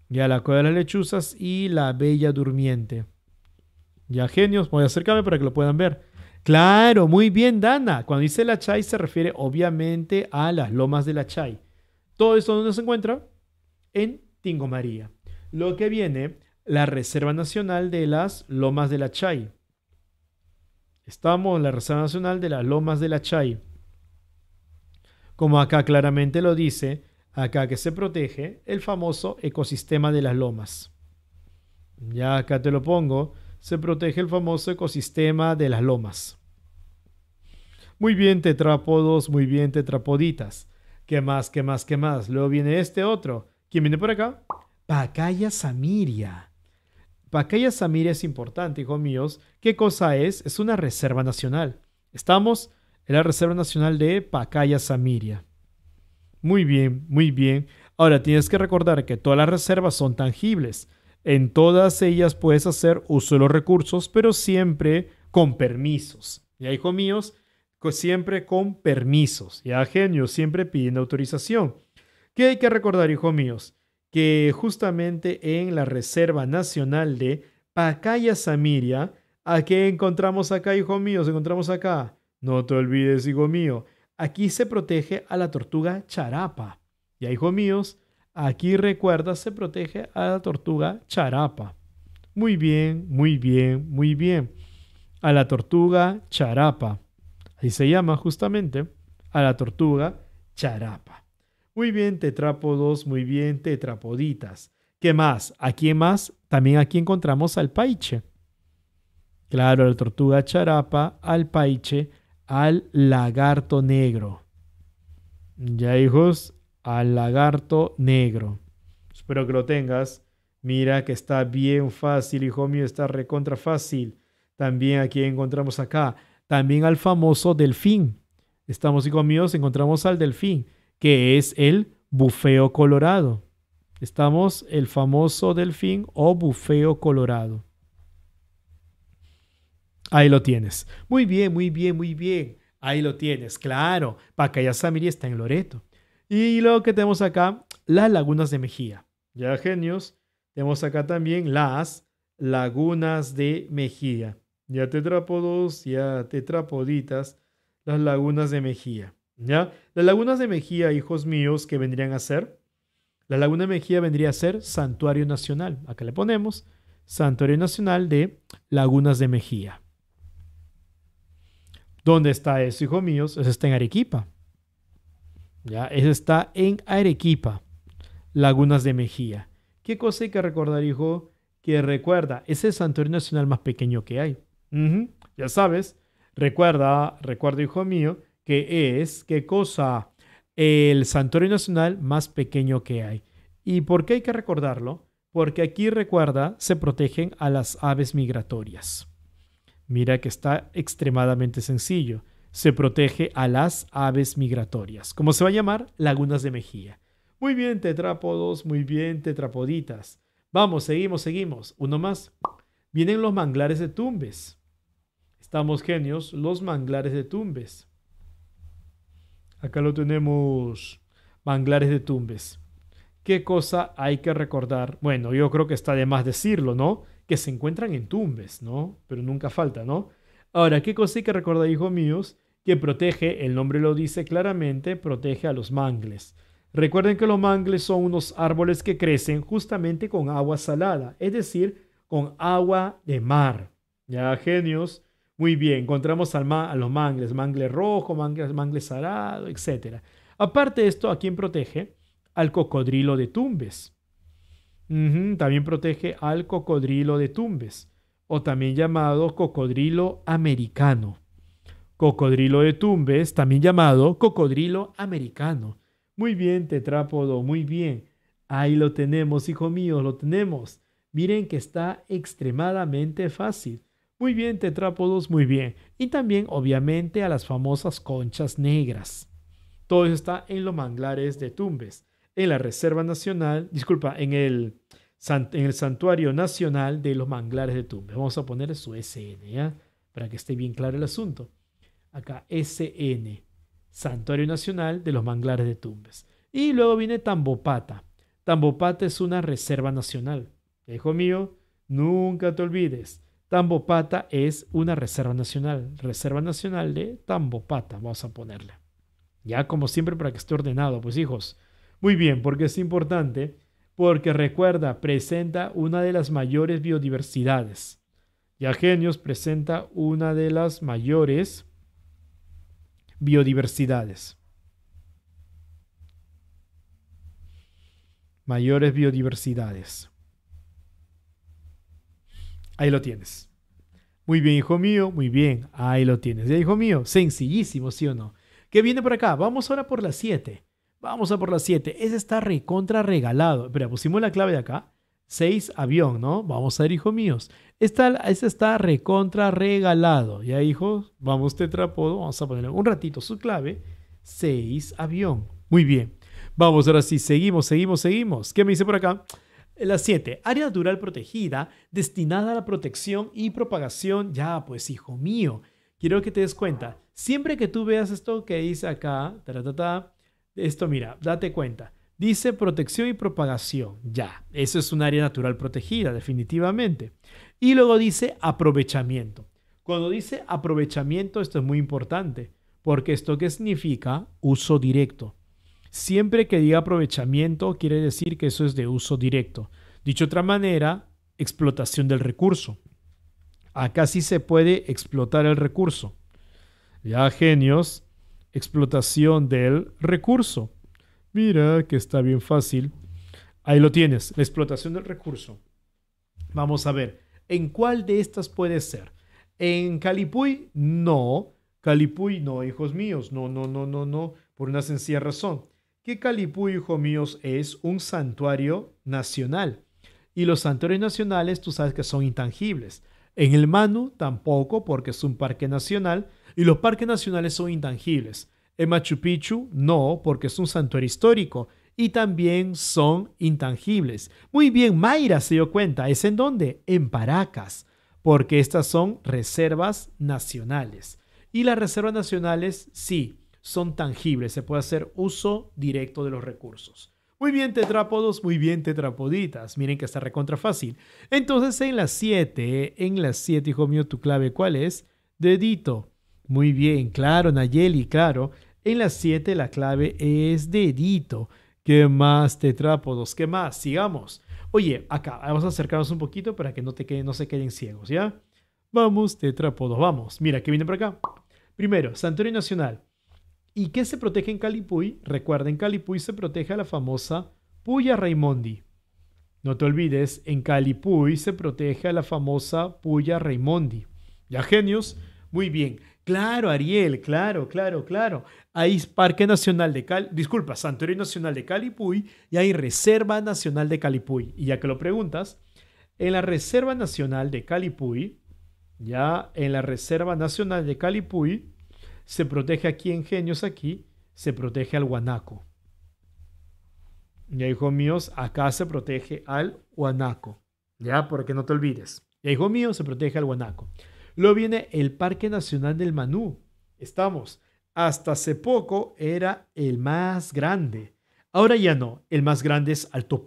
Ya la Cueva de las Lechuzas y la Bella Durmiente. Ya, genios, voy a acercarme para que lo puedan ver. Claro, muy bien, Dana. Cuando dice la Chay se refiere obviamente a las lomas de la Chay. Todo esto donde se encuentra en Tingo María. Lo que viene, la Reserva Nacional de las Lomas de la Chay. Estamos en la Reserva Nacional de las Lomas de la Chay. Como acá claramente lo dice, acá que se protege el famoso ecosistema de las lomas. Ya acá te lo pongo se protege el famoso ecosistema de las lomas. Muy bien, tetrápodos, muy bien, tetrapoditas. ¿Qué más, qué más, qué más? Luego viene este otro. ¿Quién viene por acá? Pacaya samiria. Pacaya samiria es importante, hijos míos. ¿Qué cosa es? Es una reserva nacional. Estamos en la Reserva Nacional de Pacaya samiria. Muy bien, muy bien. Ahora tienes que recordar que todas las reservas son tangibles. En todas ellas puedes hacer uso de los recursos, pero siempre con permisos. Ya, hijo míos, siempre con permisos. Ya, genio, siempre pidiendo autorización. ¿Qué hay que recordar, hijo míos? Que justamente en la Reserva Nacional de Pacaya Samiria, ¿a qué encontramos acá, hijo míos? Encontramos acá. No te olvides, hijo mío. Aquí se protege a la tortuga charapa. Ya, hijo míos, Aquí recuerda, se protege a la tortuga charapa. Muy bien, muy bien, muy bien. A la tortuga charapa. ahí se llama justamente. A la tortuga charapa. Muy bien, tetrápodos, muy bien, tetrapoditas. ¿Qué más? Aquí más, también aquí encontramos al paiche. Claro, a la tortuga charapa, al paiche, al lagarto negro. Ya hijos, al lagarto negro. Espero que lo tengas. Mira que está bien fácil, hijo mío, está recontra fácil. También aquí encontramos acá, también al famoso delfín. Estamos, hijo míos, encontramos al delfín, que es el bufeo colorado. Estamos el famoso delfín o bufeo colorado. Ahí lo tienes. Muy bien, muy bien, muy bien. Ahí lo tienes. Claro, ya Samiri está en Loreto. Y luego que tenemos acá, las lagunas de Mejía. Ya, genios. Tenemos acá también las lagunas de Mejía. Ya tetrapodos, ya tetrapoditas, las lagunas de Mejía. ¿Ya? Las lagunas de Mejía, hijos míos, ¿qué vendrían a ser. La laguna de Mejía vendría a ser santuario nacional. Acá le ponemos santuario nacional de lagunas de Mejía. ¿Dónde está eso, hijos míos? Eso está en Arequipa. ¿ya? está en Arequipa, Lagunas de Mejía. ¿Qué cosa hay que recordar, hijo? Que recuerda, es el santuario nacional más pequeño que hay. Ya sabes, recuerda, recuerda, hijo mío, que es, ¿qué cosa? El santuario nacional más pequeño que hay. ¿Y por qué hay que recordarlo? Porque aquí, recuerda, se protegen a las aves migratorias. Mira que está extremadamente sencillo se protege a las aves migratorias, ¿Cómo se va a llamar lagunas de Mejía. Muy bien, tetrápodos, muy bien, tetrapoditas. Vamos, seguimos, seguimos. Uno más. Vienen los manglares de Tumbes. Estamos genios, los manglares de Tumbes. Acá lo tenemos, manglares de Tumbes. ¿Qué cosa hay que recordar? Bueno, yo creo que está de más decirlo, ¿no? Que se encuentran en Tumbes, ¿no? Pero nunca falta, ¿no? Ahora, ¿qué cosa hay que recordar, hijos míos? que protege, el nombre lo dice claramente, protege a los mangles. Recuerden que los mangles son unos árboles que crecen justamente con agua salada, es decir, con agua de mar. Ya, genios. Muy bien, encontramos al a los mangles, mangle rojo, mangle, mangle salado, etc. Aparte de esto, ¿a quién protege? Al cocodrilo de Tumbes. también protege al cocodrilo de Tumbes, o también llamado cocodrilo americano cocodrilo de Tumbes, también llamado cocodrilo americano. Muy bien, tetrápodo, muy bien. Ahí lo tenemos, hijo mío, lo tenemos. Miren que está extremadamente fácil. Muy bien, tetrápodos, muy bien. Y también, obviamente, a las famosas conchas negras. Todo eso está en los manglares de Tumbes, en la Reserva Nacional, disculpa, en el, en el Santuario Nacional de los Manglares de Tumbes. Vamos a poner su SN, ¿ya? Para que esté bien claro el asunto acá SN, Santuario Nacional de los Manglares de Tumbes. Y luego viene Tambopata. Tambopata es una reserva nacional. Hijo mío, nunca te olvides. Tambopata es una reserva nacional. Reserva nacional de Tambopata, vamos a ponerle. Ya como siempre para que esté ordenado, pues hijos. Muy bien, porque es importante, porque recuerda, presenta una de las mayores biodiversidades. Ya genios presenta una de las mayores biodiversidades. Mayores biodiversidades. Ahí lo tienes. Muy bien, hijo mío, muy bien. Ahí lo tienes. Ya, hijo mío, sencillísimo, ¿sí o no? ¿Qué viene por acá? Vamos ahora por las 7. Vamos a por las 7. Ese está recontra regalado. Espera, pusimos la clave de acá. Seis avión, ¿no? Vamos a ver, hijo míos. Esta, está recontra regalado. Ya, hijo, vamos tetrapodo. Vamos a ponerle un ratito su clave. Seis avión. Muy bien. Vamos, ahora sí, seguimos, seguimos, seguimos. ¿Qué me dice por acá? La 7. Área natural protegida, destinada a la protección y propagación. Ya, pues, hijo mío, quiero que te des cuenta. Siempre que tú veas esto que dice acá, esto mira, date cuenta. Dice protección y propagación. Ya, eso es un área natural protegida, definitivamente. Y luego dice aprovechamiento. Cuando dice aprovechamiento, esto es muy importante, porque esto que significa uso directo. Siempre que diga aprovechamiento, quiere decir que eso es de uso directo. Dicho otra manera, explotación del recurso. Acá sí se puede explotar el recurso. Ya, genios, explotación del recurso. Mira que está bien fácil. Ahí lo tienes, la explotación del recurso. Vamos a ver, ¿en cuál de estas puede ser? ¿En Calipuy? No. Calipuy, no, hijos míos. No, no, no, no, no. Por una sencilla razón. Que Calipuy, hijos míos, es un santuario nacional. Y los santuarios nacionales, tú sabes que son intangibles. En el Manu tampoco, porque es un parque nacional. Y los parques nacionales son intangibles. En Machu Picchu no, porque es un santuario histórico y también son intangibles. Muy bien, Mayra se dio cuenta. ¿Es en dónde? En Paracas, porque estas son reservas nacionales. Y las reservas nacionales sí, son tangibles, se puede hacer uso directo de los recursos. Muy bien, tetrápodos, muy bien, tetrapoditas. Miren que está recontra fácil. Entonces, en las 7, en las 7, hijo mío, tu clave, ¿cuál es? Dedito. Muy bien, claro, Nayeli, claro. En las 7 la clave es dedito. ¿Qué más tetrápodos? ¿Qué más? Sigamos. Oye, acá vamos a acercarnos un poquito para que no, te se queden ciegos, ¿ya? Vamos, tetrápodos, vamos. Mira, ¿qué viene por acá? Primero, Santuario Nacional. ¿Y qué se protege en Calipuy? en Calipuy se protege a la famosa Puya Raimondi. No te olvides, en Calipuy se protege a la famosa Puya Raimondi. ¿Ya, genios? Muy bien. Claro, Ariel, claro, claro, claro. Hay Parque Nacional de Cali, disculpa, Santuario Nacional de Calipuy y hay Reserva Nacional de Calipuy. Y ya que lo preguntas, en la Reserva Nacional de Calipuy, ya en la Reserva Nacional de Calipuy, se protege aquí en Genios, aquí, se protege al guanaco. Ya, hijo míos, acá se protege al guanaco. Ya, porque no te olvides. Ya, hijo mío, se protege al guanaco. Luego viene el Parque Nacional del Manú. Estamos, hasta hace poco era el más grande. Ahora ya no, el más grande es Alto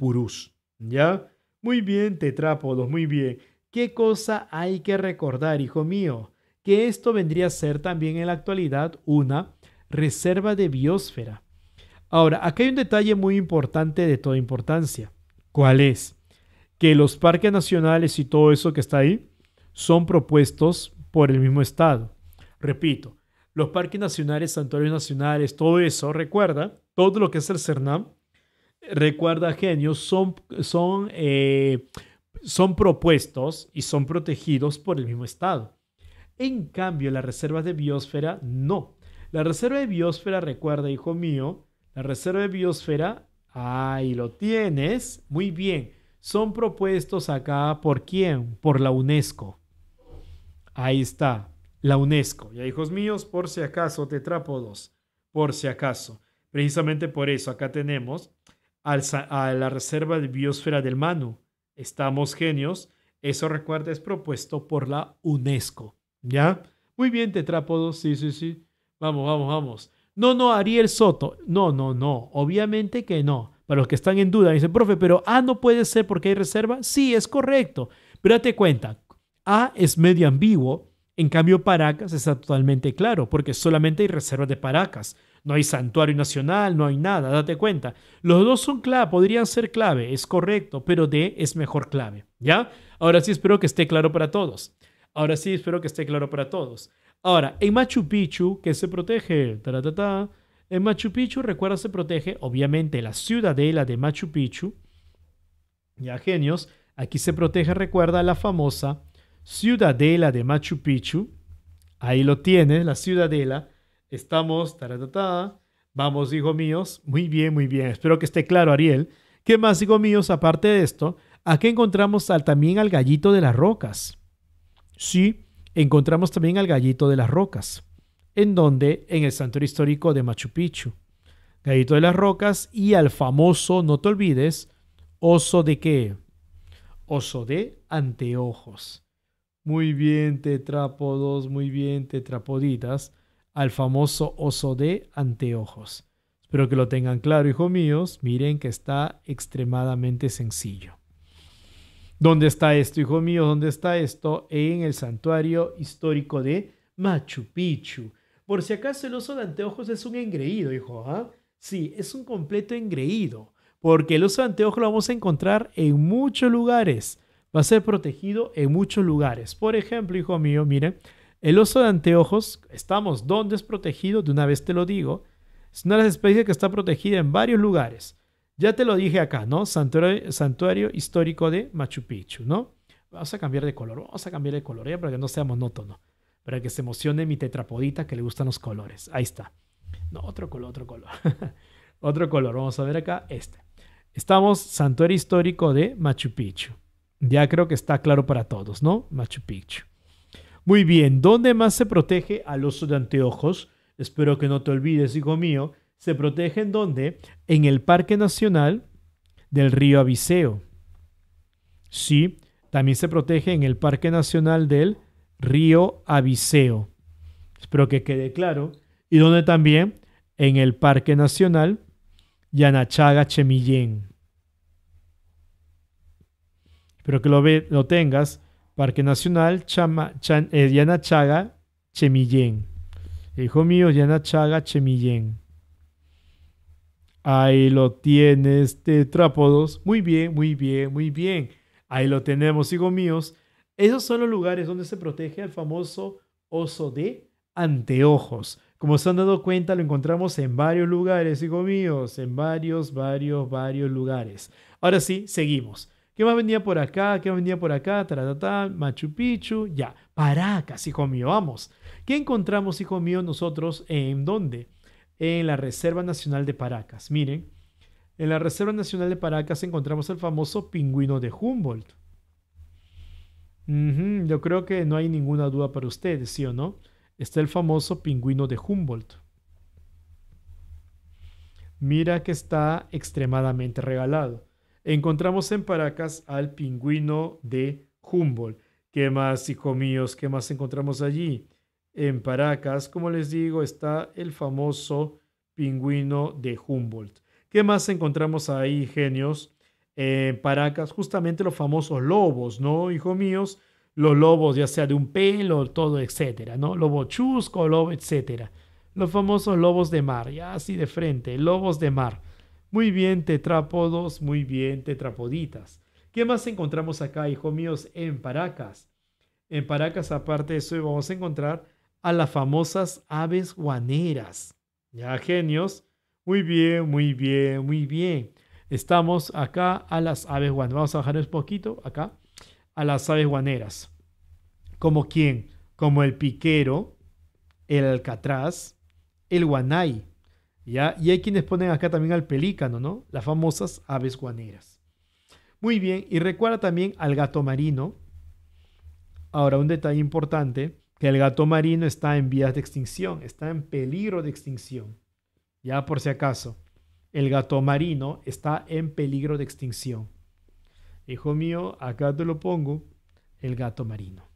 ¿Ya? Muy bien, tetrápodos, muy bien. ¿Qué cosa hay que recordar, hijo mío? Que esto vendría a ser también en la actualidad una reserva de biosfera. Ahora, acá hay un detalle muy importante de toda importancia. ¿Cuál es? Que los parques nacionales y todo eso que está ahí son propuestos por el mismo Estado. Repito, los parques nacionales, santuarios nacionales, todo eso, recuerda, todo lo que es el CERNAM, recuerda, genios, son, son, eh, son propuestos y son protegidos por el mismo Estado. En cambio, las reservas de biosfera no. La reserva de biosfera, recuerda, hijo mío, la reserva de biosfera, ahí lo tienes, muy bien, son propuestos acá por quién? Por la UNESCO. Ahí está, la UNESCO. Ya, hijos míos, por si acaso, tetrápodos, por si acaso. Precisamente por eso, acá tenemos a la Reserva de Biosfera del Manu. Estamos genios. Eso recuerda, es propuesto por la UNESCO. ¿Ya? Muy bien, tetrápodos. Sí, sí, sí. Vamos, vamos, vamos. No, no, Ariel Soto. No, no, no. Obviamente que no. Para los que están en duda, dicen, profe, pero ah, no puede ser porque hay reserva. Sí, es correcto. Pero date cuenta, a es medio ambiguo, en cambio Paracas está totalmente claro, porque solamente hay reservas de Paracas. No hay santuario nacional, no hay nada, date cuenta. Los dos son clave, podrían ser clave, es correcto, pero D es mejor clave, ¿ya? Ahora sí espero que esté claro para todos. Ahora sí espero que esté claro para todos. Ahora, en Machu Picchu, que se protege? En Machu Picchu, recuerda, se protege, obviamente, la ciudadela de Machu Picchu. Ya, genios. Aquí se protege, recuerda, la famosa ciudadela de Machu Picchu. Ahí lo tiene, la ciudadela. Estamos, taratata. Vamos, hijo míos. Muy bien, muy bien. Espero que esté claro, Ariel. ¿Qué más, hijo míos? Aparte de esto, aquí encontramos también al gallito de las rocas. Sí, encontramos también al gallito de las rocas. ¿En donde En el santuario histórico de Machu Picchu. Gallito de las rocas y al famoso, no te olvides, oso de qué? Oso de anteojos muy bien tetrápodos, muy bien tetrapoditas, al famoso oso de anteojos. Espero que lo tengan claro, hijo míos. Miren que está extremadamente sencillo. ¿Dónde está esto, hijo mío? ¿Dónde está esto? En el santuario histórico de Machu Picchu. Por si acaso el oso de anteojos es un engreído, hijo. ¿ah? Sí, es un completo engreído. Porque el oso de anteojos lo vamos a encontrar en muchos lugares va a ser protegido en muchos lugares. Por ejemplo, hijo mío, miren, el oso de anteojos, estamos donde es protegido, de una vez te lo digo, es una de las especies que está protegida en varios lugares. Ya te lo dije acá, ¿no? Santuario, histórico de Machu Picchu, ¿no? Vamos a cambiar de color, vamos a cambiar de color, ¿eh? para que no sea monótono, para que se emocione mi tetrapodita que le gustan los colores. Ahí está. No, otro color, otro color. (laughs) otro color, vamos a ver acá este. Estamos santuario histórico de Machu Picchu. Ya creo que está claro para todos, ¿no? Machu Picchu. Muy bien, ¿dónde más se protege al oso de anteojos? Espero que no te olvides, hijo mío. ¿Se protege en dónde? En el Parque Nacional del Río Abiseo. Sí, también se protege en el Parque Nacional del Río Abiseo. Espero que quede claro. Y dónde también en el Parque Nacional Yanachaga Chemillén pero que lo, ve, lo tengas. Parque Nacional Chama, eh, Chaga Chemillén. Hijo mío, Llana Chaga Chemillén. Ahí lo tienes, tetrápodos. Muy bien, muy bien, muy bien. Ahí lo tenemos, hijo míos. Esos son los lugares donde se protege el famoso oso de anteojos. Como se han dado cuenta, lo encontramos en varios lugares, hijo míos, en varios, varios, varios lugares. Ahora sí, seguimos. ¿Qué más venía por acá? ¿Qué más venía por acá? ta, Machu Picchu, ya. Paracas, hijo mío, vamos. ¿Qué encontramos, hijo mío, nosotros en dónde? En la Reserva Nacional de Paracas. Miren, en la Reserva Nacional de Paracas encontramos el famoso pingüino de Humboldt. yo creo que no hay ninguna duda para ustedes, ¿sí o no? Está el famoso pingüino de Humboldt. Mira que está extremadamente regalado. Encontramos en Paracas al pingüino de Humboldt. ¿Qué más, hijo míos? ¿Qué más encontramos allí? En Paracas, como les digo, está el famoso pingüino de Humboldt. ¿Qué más encontramos ahí, genios? En Paracas, justamente los famosos lobos, ¿no, hijo míos? Los lobos, ya sea de un pelo, todo, etcétera, ¿no? Lobo chusco, lobo, etcétera. Los famosos lobos de mar, ya así de frente, lobos de mar. Muy bien, tetrápodos, muy bien, tetrapoditas. ¿Qué más encontramos acá, hijo míos, en Paracas? En Paracas, aparte de eso, vamos a encontrar a las famosas aves guaneras. Ya, genios. Muy bien, muy bien, muy bien. Estamos acá a las aves guaneras. Vamos a bajar un poquito acá. A las aves guaneras. ¿Como quién? Como el piquero, el alcatraz, el guanay, y hay quienes ponen acá también al pelícano, ¿no? Las famosas aves guaneras. Muy bien, y recuerda también al gato marino. Ahora, un detalle importante, que el gato marino está en vías de extinción, está en peligro de extinción. Ya por si acaso, el gato marino está en peligro de extinción. Hijo mío, acá te lo pongo, el gato marino.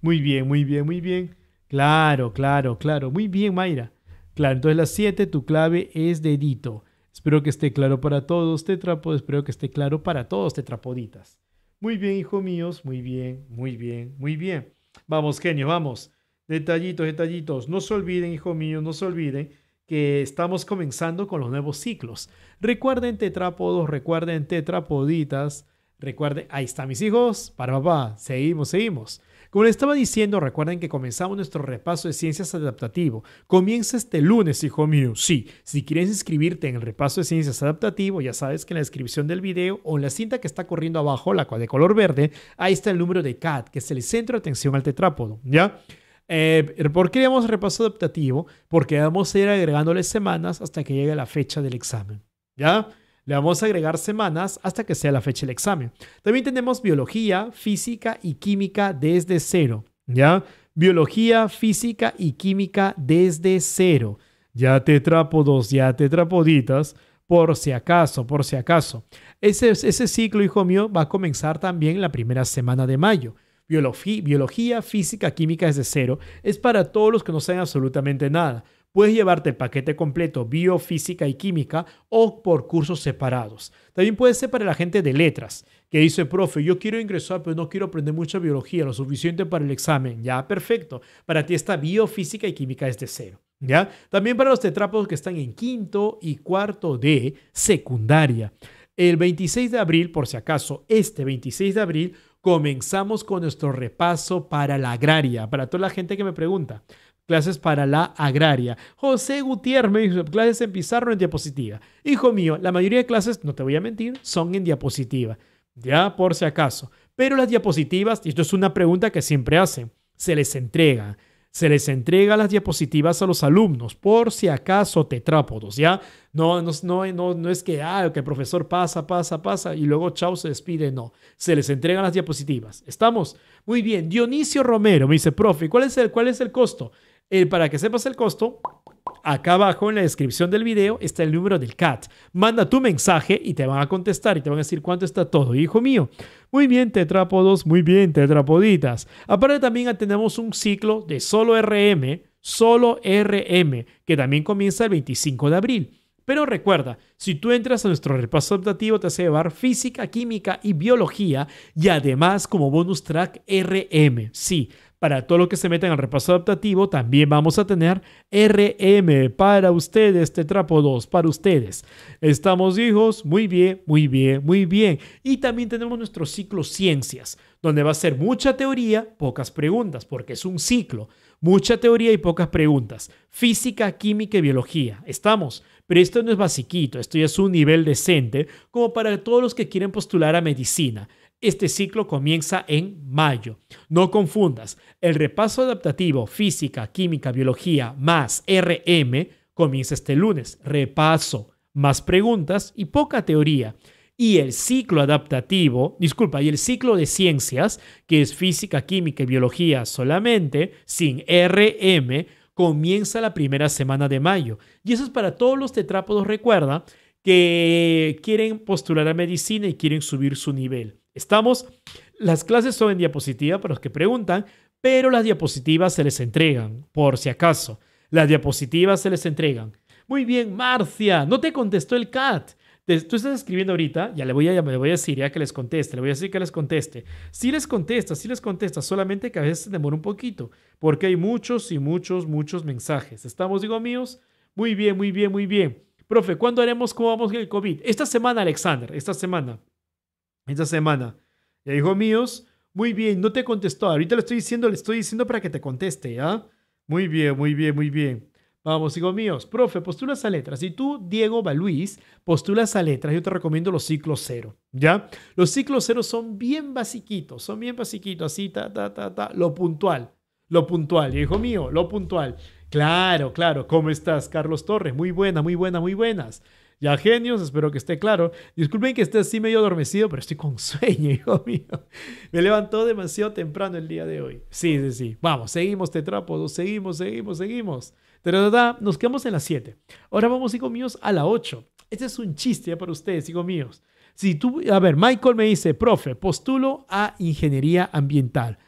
Muy bien, muy bien, muy bien. Claro, claro, claro. Muy bien, Mayra. Claro, entonces las 7, tu clave es dedito. Espero que esté claro para todos, tetrapo. Espero que esté claro para todos, tetrapoditas. Muy bien, hijo míos. Muy bien, muy bien, muy bien. Vamos, genio, vamos. Detallitos, detallitos. No se olviden, hijo mío, no se olviden que estamos comenzando con los nuevos ciclos. Recuerden tetrapodos, recuerden tetrapoditas. Recuerden, ahí están mis hijos. Para papá, seguimos, seguimos. Como les estaba diciendo, recuerden que comenzamos nuestro repaso de ciencias adaptativo. Comienza este lunes, hijo mío. Sí, si quieres inscribirte en el repaso de ciencias adaptativo, ya sabes que en la descripción del video o en la cinta que está corriendo abajo, la cual de color verde, ahí está el número de CAT, que es el centro de atención al tetrápodo, ¿ya? Eh, ¿Por qué damos repaso adaptativo? Porque vamos a ir agregándole semanas hasta que llegue la fecha del examen, ¿ya? Le vamos a agregar semanas hasta que sea la fecha del examen. También tenemos biología, física y química desde cero. ¿Ya? Biología, física y química desde cero. Ya tetrápodos, ya tetrapoditas, por si acaso, por si acaso. Ese, ciclo, hijo mío, va a comenzar también la primera semana de mayo. Biología, biología, física, química desde cero es para todos los que no saben absolutamente nada. Puedes llevarte el paquete completo biofísica y química o por cursos separados. También puede ser para la gente de letras, que dice, profe, yo quiero ingresar, pero no quiero aprender mucha biología, lo suficiente para el examen. Ya, perfecto. Para ti esta biofísica y química es de cero. ¿Ya? También para los tetrápodos que están en quinto y cuarto de secundaria. El 26 de abril, por si acaso, este 26 de abril, comenzamos con nuestro repaso para la agraria, para toda la gente que me pregunta clases para la agraria. José Gutiérrez me dijo, clases en pizarro en diapositiva. Hijo mío, la mayoría de clases, no te voy a mentir, son en diapositiva. Ya por si acaso. Pero las diapositivas, y esto es una pregunta que siempre hacen, se les entrega. Se les entrega las diapositivas a los alumnos, por si acaso tetrápodos, ¿ya? No, no, no, no, es que, ah, que el profesor pasa, pasa, pasa y luego chao se despide, no. Se les entrega las diapositivas. ¿Estamos? Muy bien. Dionisio Romero me dice, profe, ¿cuál es el, cuál es el costo? Eh, para que sepas el costo, acá abajo en la descripción del video está el número del CAT. Manda tu mensaje y te van a contestar y te van a decir cuánto está todo. Hijo mío, muy bien tetrapodos, muy bien tetrapoditas. Aparte también tenemos un ciclo de solo RM, solo RM, que también comienza el 25 de abril. Pero recuerda, si tú entras a nuestro repaso adaptativo te hace llevar física, química y biología y además como bonus track RM. Sí, para todo los que se meten al repaso adaptativo, también vamos a tener RM para ustedes, Tetrapo 2, para ustedes. ¿Estamos hijos? Muy bien, muy bien, muy bien. Y también tenemos nuestro ciclo ciencias, donde va a ser mucha teoría, pocas preguntas, porque es un ciclo. Mucha teoría y pocas preguntas. Física, química y biología. Estamos. Pero esto no es basiquito, esto ya es un nivel decente como para todos los que quieren postular a medicina. Este ciclo comienza en mayo. No confundas, el repaso adaptativo física, química, biología más RM comienza este lunes. Repaso, más preguntas y poca teoría. Y el ciclo adaptativo, disculpa, y el ciclo de ciencias, que es física, química y biología solamente, sin RM, comienza la primera semana de mayo. Y eso es para todos los tetrápodos, recuerda, que quieren postular a medicina y quieren subir su nivel. Estamos, las clases son en diapositiva para los que preguntan, pero las diapositivas se les entregan, por si acaso. Las diapositivas se les entregan. Muy bien, Marcia, no te contestó el CAT. tú estás escribiendo ahorita, ya le voy a, me voy a decir ya que les conteste, le voy a decir que les conteste. Si sí les contesta, sí les contesta, solamente que a veces demora un poquito, porque hay muchos y muchos, muchos mensajes. ¿Estamos, digo, míos? Muy bien, muy bien, muy bien. Profe, ¿cuándo haremos cómo vamos con el COVID? Esta semana, Alexander, esta semana esta semana. Y hijo míos, muy bien, no te contestó. Ahorita le estoy diciendo, le estoy diciendo para que te conteste, ¿ya? Muy bien, muy bien, muy bien. Vamos, hijo míos. Profe, postulas a letras. Y tú, Diego Baluís, postulas a letras. Yo te recomiendo los ciclos cero, ¿ya? Los ciclos cero son bien basiquitos, son bien basiquitos, así, ta, ta, ta, ta. Lo puntual, lo puntual. hijo mío, lo puntual. Claro, claro. ¿Cómo estás, Carlos Torres? Muy buena, muy buena, muy buenas. Ya genios, espero que esté claro. Disculpen que esté así medio adormecido, pero estoy con (laughs) sueño, hijo mío. Me levantó demasiado temprano el día de hoy. Sí, sí, sí. Vamos, seguimos tetrápodos, seguimos, seguimos, seguimos. Nos quedamos en las 7. Ahora vamos, hijo míos, a la 8. Este es un chiste para ustedes, hijos míos. Si tú, a ver, Michael me dice, profe, postulo a ingeniería ambiental.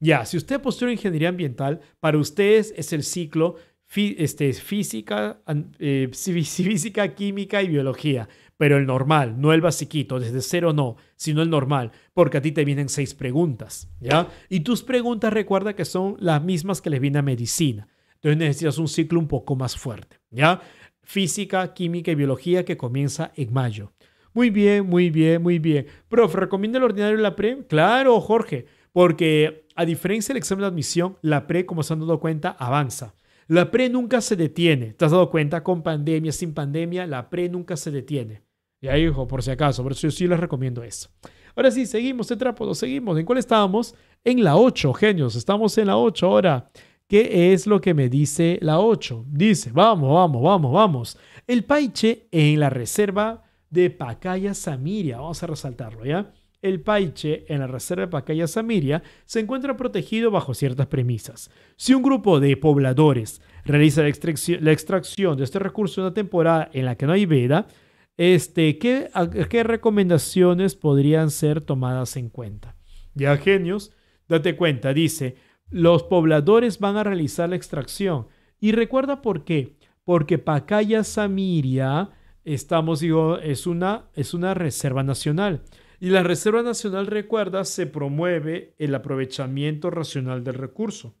Ya, si usted postula ingeniería ambiental, para ustedes es el ciclo este, física, eh, (laughs) física, química y biología, pero el normal, no el basiquito, desde cero no, sino el normal, porque a ti te vienen seis preguntas, ¿ya? Y tus preguntas recuerda que son las mismas que les viene a medicina, entonces necesitas un ciclo un poco más fuerte, ¿ya? Física, química y biología que comienza en mayo. Muy bien, muy bien, muy bien. Prof, ¿recomienda el ordinario y la pre? Claro, Jorge, porque a diferencia del examen de admisión, la pre, como se han dado cuenta, avanza. La pre nunca se detiene. ¿Te has dado cuenta? Con pandemia, sin pandemia, la pre nunca se detiene. Y ahí, hijo, por si acaso, por eso yo sí les recomiendo eso. Ahora sí, seguimos, tetrápodos, seguimos. ¿En cuál estábamos? En la 8, genios. Estamos en la 8 ahora. ¿Qué es lo que me dice la 8? Dice, vamos, vamos, vamos, vamos. El Paiche en la reserva de Pacaya Samiria. Vamos a resaltarlo, ¿ya? El Paiche en la reserva Pacaya Samiria se encuentra protegido bajo ciertas premisas. Si un grupo de pobladores realiza la extracción, de este recurso en una temporada en la que no hay veda, este, ¿qué, recomendaciones podrían ser tomadas en cuenta? Ya, genios, date cuenta, dice, los pobladores van a realizar la extracción. Y recuerda por qué. Porque Pacaya Samiria estamos, digo, es una, es una reserva nacional. Y la Reserva Nacional, recuerda, se promueve el aprovechamiento racional del recurso.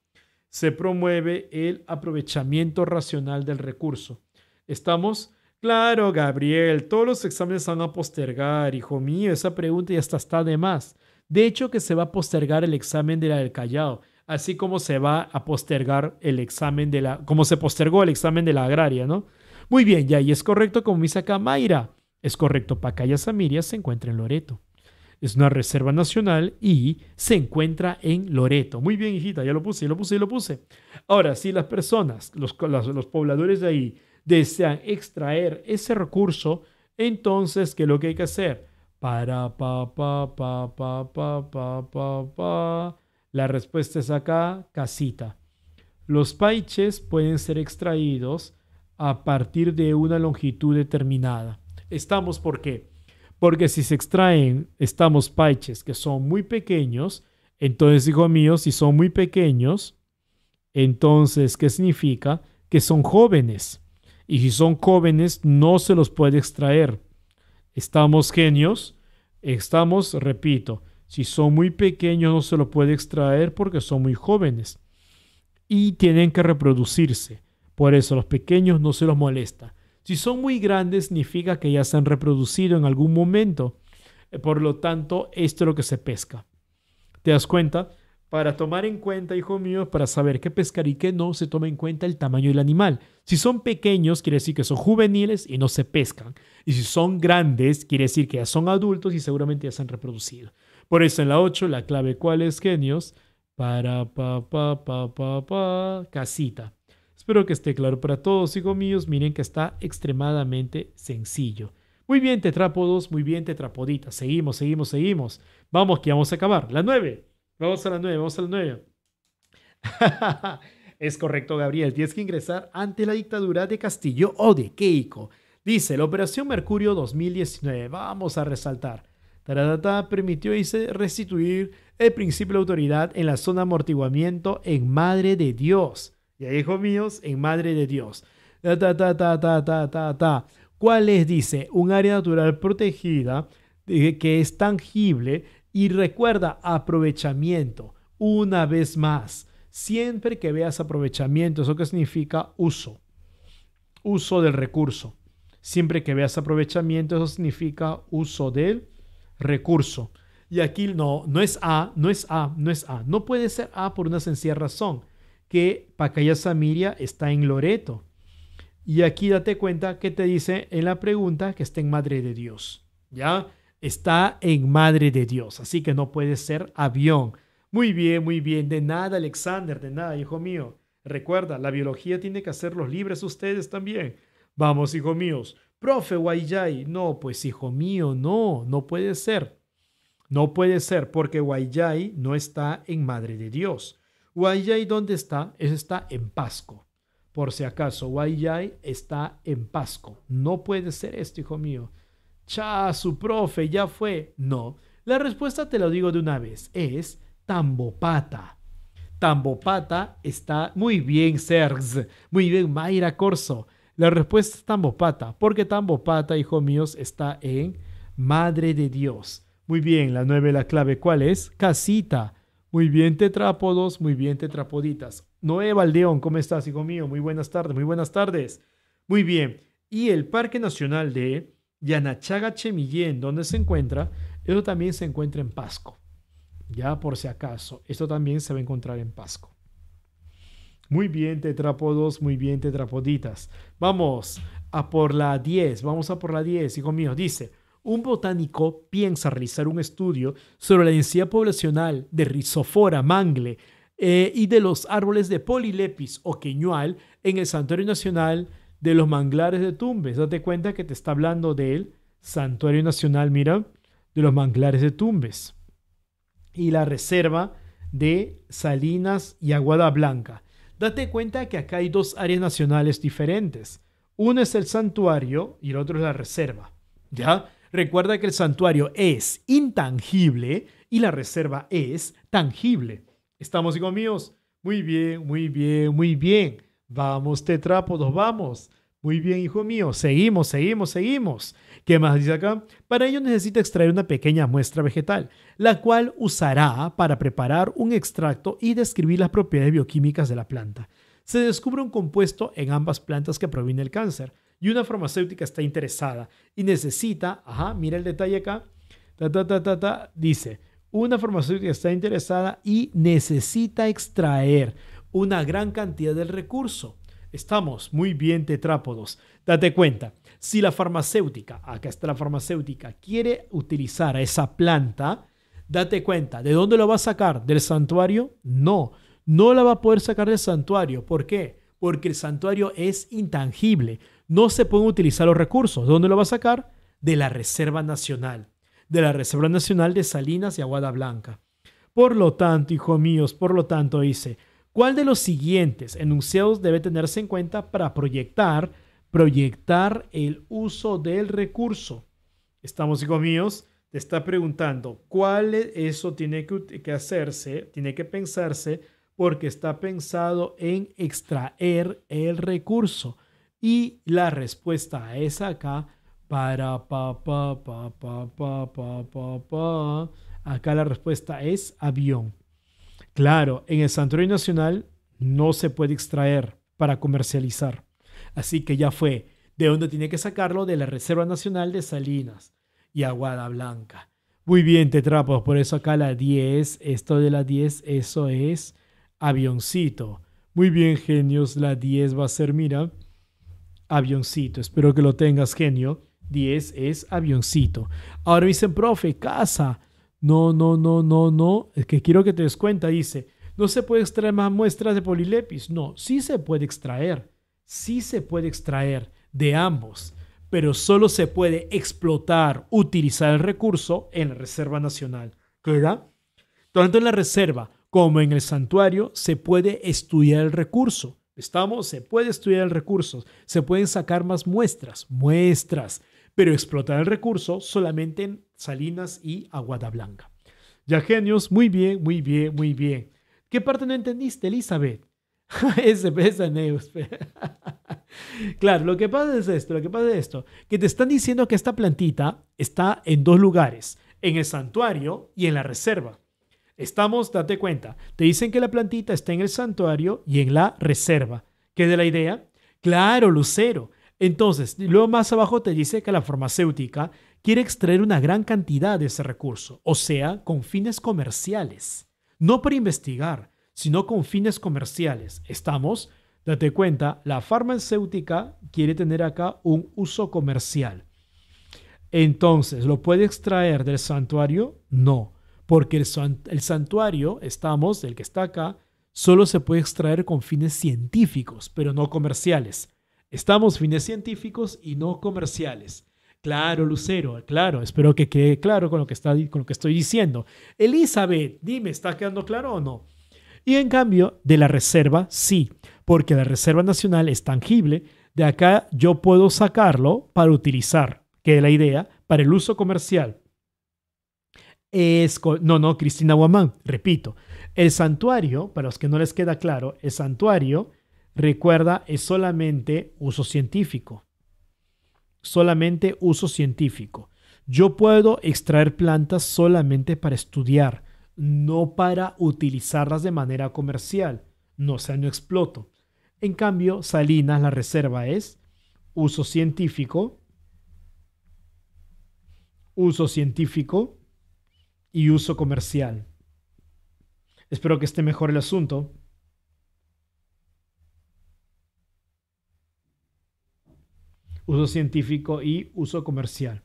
Se promueve el aprovechamiento racional del recurso. ¿Estamos? Claro, Gabriel, todos los exámenes van a postergar, hijo mío, esa pregunta ya está, está de más. De hecho, que se va a postergar el examen de la del Callao, así como se va a postergar el examen de la, como se postergó el examen de la agraria, ¿no? Muy bien, ya, ahí es correcto como dice acá Mayra, es correcto, Pacaya Samiria se encuentra en Loreto es una reserva nacional y se encuentra en Loreto. Muy bien, hijita, ya lo puse, ya lo puse, ya lo puse. Ahora, si las personas, los, los, pobladores de ahí, desean extraer ese recurso, entonces, ¿qué es lo que hay que hacer? Para, pa, pa, pa, pa, pa, pa, pa, pa. La respuesta es acá, casita. Los paiches pueden ser extraídos a partir de una longitud determinada. Estamos ¿por qué? Porque si se extraen estamos paiches que son muy pequeños, entonces, hijo mío, si son muy pequeños, entonces, ¿qué significa? Que son jóvenes. Y si son jóvenes, no se los puede extraer. Estamos genios, estamos, repito, si son muy pequeños no se los puede extraer porque son muy jóvenes. Y tienen que reproducirse. Por eso los pequeños no se los molesta. Si son muy grandes, significa que ya se han reproducido en algún momento. Eh, por lo tanto, esto es lo que se pesca. ¿Te das cuenta? Para tomar en cuenta, hijo mío, para saber qué pescar y qué no, se toma en cuenta el tamaño del animal. Si son pequeños, quiere decir que son juveniles y no se pescan. Y si son grandes, quiere decir que ya son adultos y seguramente ya se han reproducido. Por eso en la 8, la clave cuál es, genios, para pa pa pa pa pa casita. Espero que esté claro para todos, hijos míos. Miren que está extremadamente sencillo. Muy bien, tetrápodos, muy bien, tetrapodita Seguimos, seguimos, seguimos. Vamos, que vamos a acabar. La 9. Vamos a la 9, vamos a la 9. (laughs) es correcto, Gabriel. Tienes que ingresar ante la dictadura de Castillo o de Keiko. Dice, la Operación Mercurio 2019, vamos a resaltar, Taradata permitió se restituir el principio de autoridad en la zona amortiguamiento en Madre de Dios y hijo hijos míos en madre de Dios. Ta, ta, ta, ta, ta, ¿Cuál es? Dice, un área natural protegida que es tangible y recuerda aprovechamiento una vez más. Siempre que veas aprovechamiento, eso qué significa uso, uso del recurso. Siempre que veas aprovechamiento, eso significa uso del recurso. Y aquí no, no es A, no es A, no es A. No puede ser A por una sencilla razón que Pacaya Samiria está en Loreto. Y aquí date cuenta que te dice en la pregunta que está en Madre de Dios. ¿Ya? Está en Madre de Dios, así que no puede ser avión. Muy bien, muy bien. De nada, Alexander, de nada, hijo mío. Recuerda, la biología tiene que hacerlos libres ustedes también. Vamos, hijo míos. Profe Guayay, no, pues hijo mío, no, no puede ser. No puede ser porque Guayay no está en Madre de Dios. Guayay, ¿dónde está? Eso está en Pasco. Por si acaso, Guayay está en Pasco. No puede ser esto, hijo mío. Cha, su profe, ya fue. No. La respuesta te lo digo de una vez. Es Tambopata. Tambopata está muy bien, Sergs. Muy bien, Mayra Corso. La respuesta es Tambopata, porque Tambopata, hijo mío, está en Madre de Dios. Muy bien, la nueve, la clave, ¿cuál es? Casita. Muy bien, tetrápodos, muy bien, tetrapoditas. Noé Valdeón, ¿cómo estás, hijo mío? Muy buenas tardes, muy buenas tardes. Muy bien. Y el Parque Nacional de Yanachaga Chemillén, donde se encuentra, eso también se encuentra en Pasco. Ya por si acaso, esto también se va a encontrar en Pasco. Muy bien, tetrápodos, muy bien, tetrapoditas. Vamos a por la 10, vamos a por la 10, hijo mío. Dice, un botánico piensa realizar un estudio sobre la densidad poblacional de rizofora, mangle eh, y de los árboles de polilepis o queñual en el Santuario Nacional de los Manglares de Tumbes. Date cuenta que te está hablando del Santuario Nacional, mira, de los Manglares de Tumbes y la reserva de Salinas y Aguada Blanca. Date cuenta que acá hay dos áreas nacionales diferentes. Uno es el santuario y el otro es la reserva. ¿Ya? Recuerda que el santuario es intangible y la reserva es tangible. ¿Estamos, hijo míos? Muy bien, muy bien, muy bien. Vamos, tetrápodos, vamos. Muy bien, hijo mío. Seguimos, seguimos, seguimos. ¿Qué más dice acá? Para ello necesita extraer una pequeña muestra vegetal, la cual usará para preparar un extracto y describir las propiedades bioquímicas de la planta. Se descubre un compuesto en ambas plantas que proviene del cáncer y una farmacéutica está interesada y necesita, ajá, mira el detalle acá, ta, ta, ta, ta, dice, una farmacéutica está interesada y necesita extraer una gran cantidad del recurso. Estamos muy bien tetrápodos. Date cuenta, si la farmacéutica, acá está la farmacéutica, quiere utilizar a esa planta, date cuenta, ¿de dónde lo va a sacar? ¿Del santuario? No, no la va a poder sacar del santuario. ¿Por qué? Porque el santuario es intangible no se pueden utilizar los recursos. ¿De dónde lo va a sacar? De la Reserva Nacional, de la Reserva Nacional de Salinas y Aguada Blanca. Por lo tanto, hijo mío, por lo tanto, dice, ¿cuál de los siguientes enunciados debe tenerse en cuenta para proyectar, proyectar el uso del recurso? Estamos, hijo mío, te está preguntando cuál eso tiene que hacerse, tiene que pensarse, porque está pensado en extraer el recurso y la respuesta es acá. Para pa pa pa pa pa pa pa pa. Acá la respuesta es avión. Claro, en el Santuario Nacional no se puede extraer para comercializar. Así que ya fue. ¿De dónde tiene que sacarlo? De la Reserva Nacional de Salinas y Aguada Blanca. Muy bien, Tetrapos. Por eso acá la 10, esto de la 10, eso es avioncito. Muy bien, genios. La 10 va a ser, mira avioncito. Espero que lo tengas, genio. 10 es avioncito. Ahora dicen, profe, casa. No, no, no, no, no. Es que quiero que te des cuenta. Dice, no se puede extraer más muestras de polilepis. No, sí se puede extraer. Sí se puede extraer de ambos. Pero solo se puede explotar, utilizar el recurso en la Reserva Nacional. ¿Qué era Tanto en la reserva como en el santuario se puede estudiar el recurso Estamos, se puede estudiar el recurso, se pueden sacar más muestras, muestras, pero explotar el recurso solamente en Salinas y Aguada Blanca. Ya genios, muy bien, muy bien, muy bien. ¿Qué parte no entendiste, Elizabeth? (laughs) Ese pesa Neus. (laughs) claro, lo que pasa es esto, lo que pasa es esto, que te están diciendo que esta plantita está en dos lugares, en el santuario y en la reserva. Estamos, date cuenta, te dicen que la plantita está en el santuario y en la reserva. ¿Qué de la idea? Claro, Lucero. Entonces, luego más abajo te dice que la farmacéutica quiere extraer una gran cantidad de ese recurso, o sea, con fines comerciales. No para investigar, sino con fines comerciales. Estamos, date cuenta, la farmacéutica quiere tener acá un uso comercial. Entonces, ¿lo puede extraer del santuario? No porque el, santuario, estamos, el que está acá, solo se puede extraer con fines científicos, pero no comerciales. Estamos fines científicos y no comerciales. Claro, Lucero, claro, espero que quede claro con lo que, está, con lo que estoy diciendo. Elizabeth, dime, ¿está quedando claro o no? Y en cambio, de la reserva, sí, porque la reserva nacional es tangible. De acá yo puedo sacarlo para utilizar, que es la idea, para el uso comercial no, no, Cristina Guamán, repito, el santuario, para los que no les queda claro, el santuario, recuerda, es solamente uso científico. Solamente uso científico. Yo puedo extraer plantas solamente para estudiar, no para utilizarlas de manera comercial. No, sea, no exploto. En cambio, Salinas, la reserva es uso científico, uso científico, y uso comercial. Espero que esté mejor el asunto. Uso científico y uso comercial.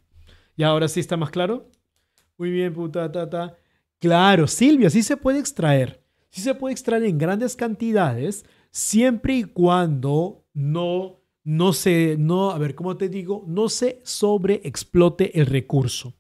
¿Y ahora sí está más claro? Muy bien, puta, ta, Claro, Silvia, sí se puede extraer. Sí se puede extraer en grandes cantidades, siempre y cuando no, no se, no, a ver, ¿cómo te digo? No se sobreexplote el recurso.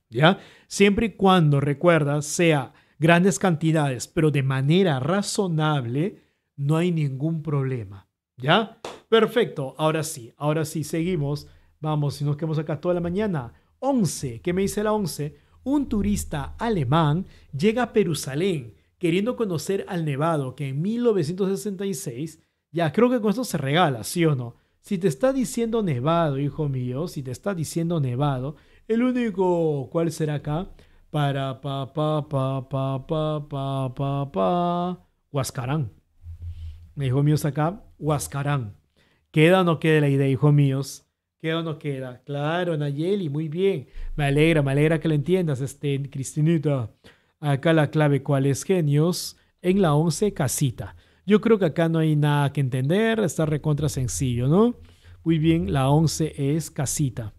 Siempre y cuando, recuerda, sea grandes cantidades, pero de manera razonable, no hay ningún problema, ¿ya? Perfecto, ahora sí, ahora sí, seguimos. Vamos, si nos quedamos acá toda la mañana. 11, ¿qué me dice la 11? Un turista alemán llega a Jerusalén queriendo conocer al Nevado, que en 1966, ya creo que con esto se regala, ¿sí o no? Si te está diciendo Nevado, hijo mío, si te está diciendo Nevado, el único, ¿cuál será acá? Para pa pa pa pa pa pa pa pa Huascarán. Hijo dijo míos acá, Huascarán. ¿Queda o no queda la idea, hijo míos? ¿Queda o no queda? Claro, Nayeli, muy bien. Me alegra, me alegra que lo entiendas, este, Cristinita. Acá la clave, ¿cuál es genios? En la once, casita. Yo creo que acá no hay nada que entender, está recontra sencillo, ¿no? Muy bien, la once es casita.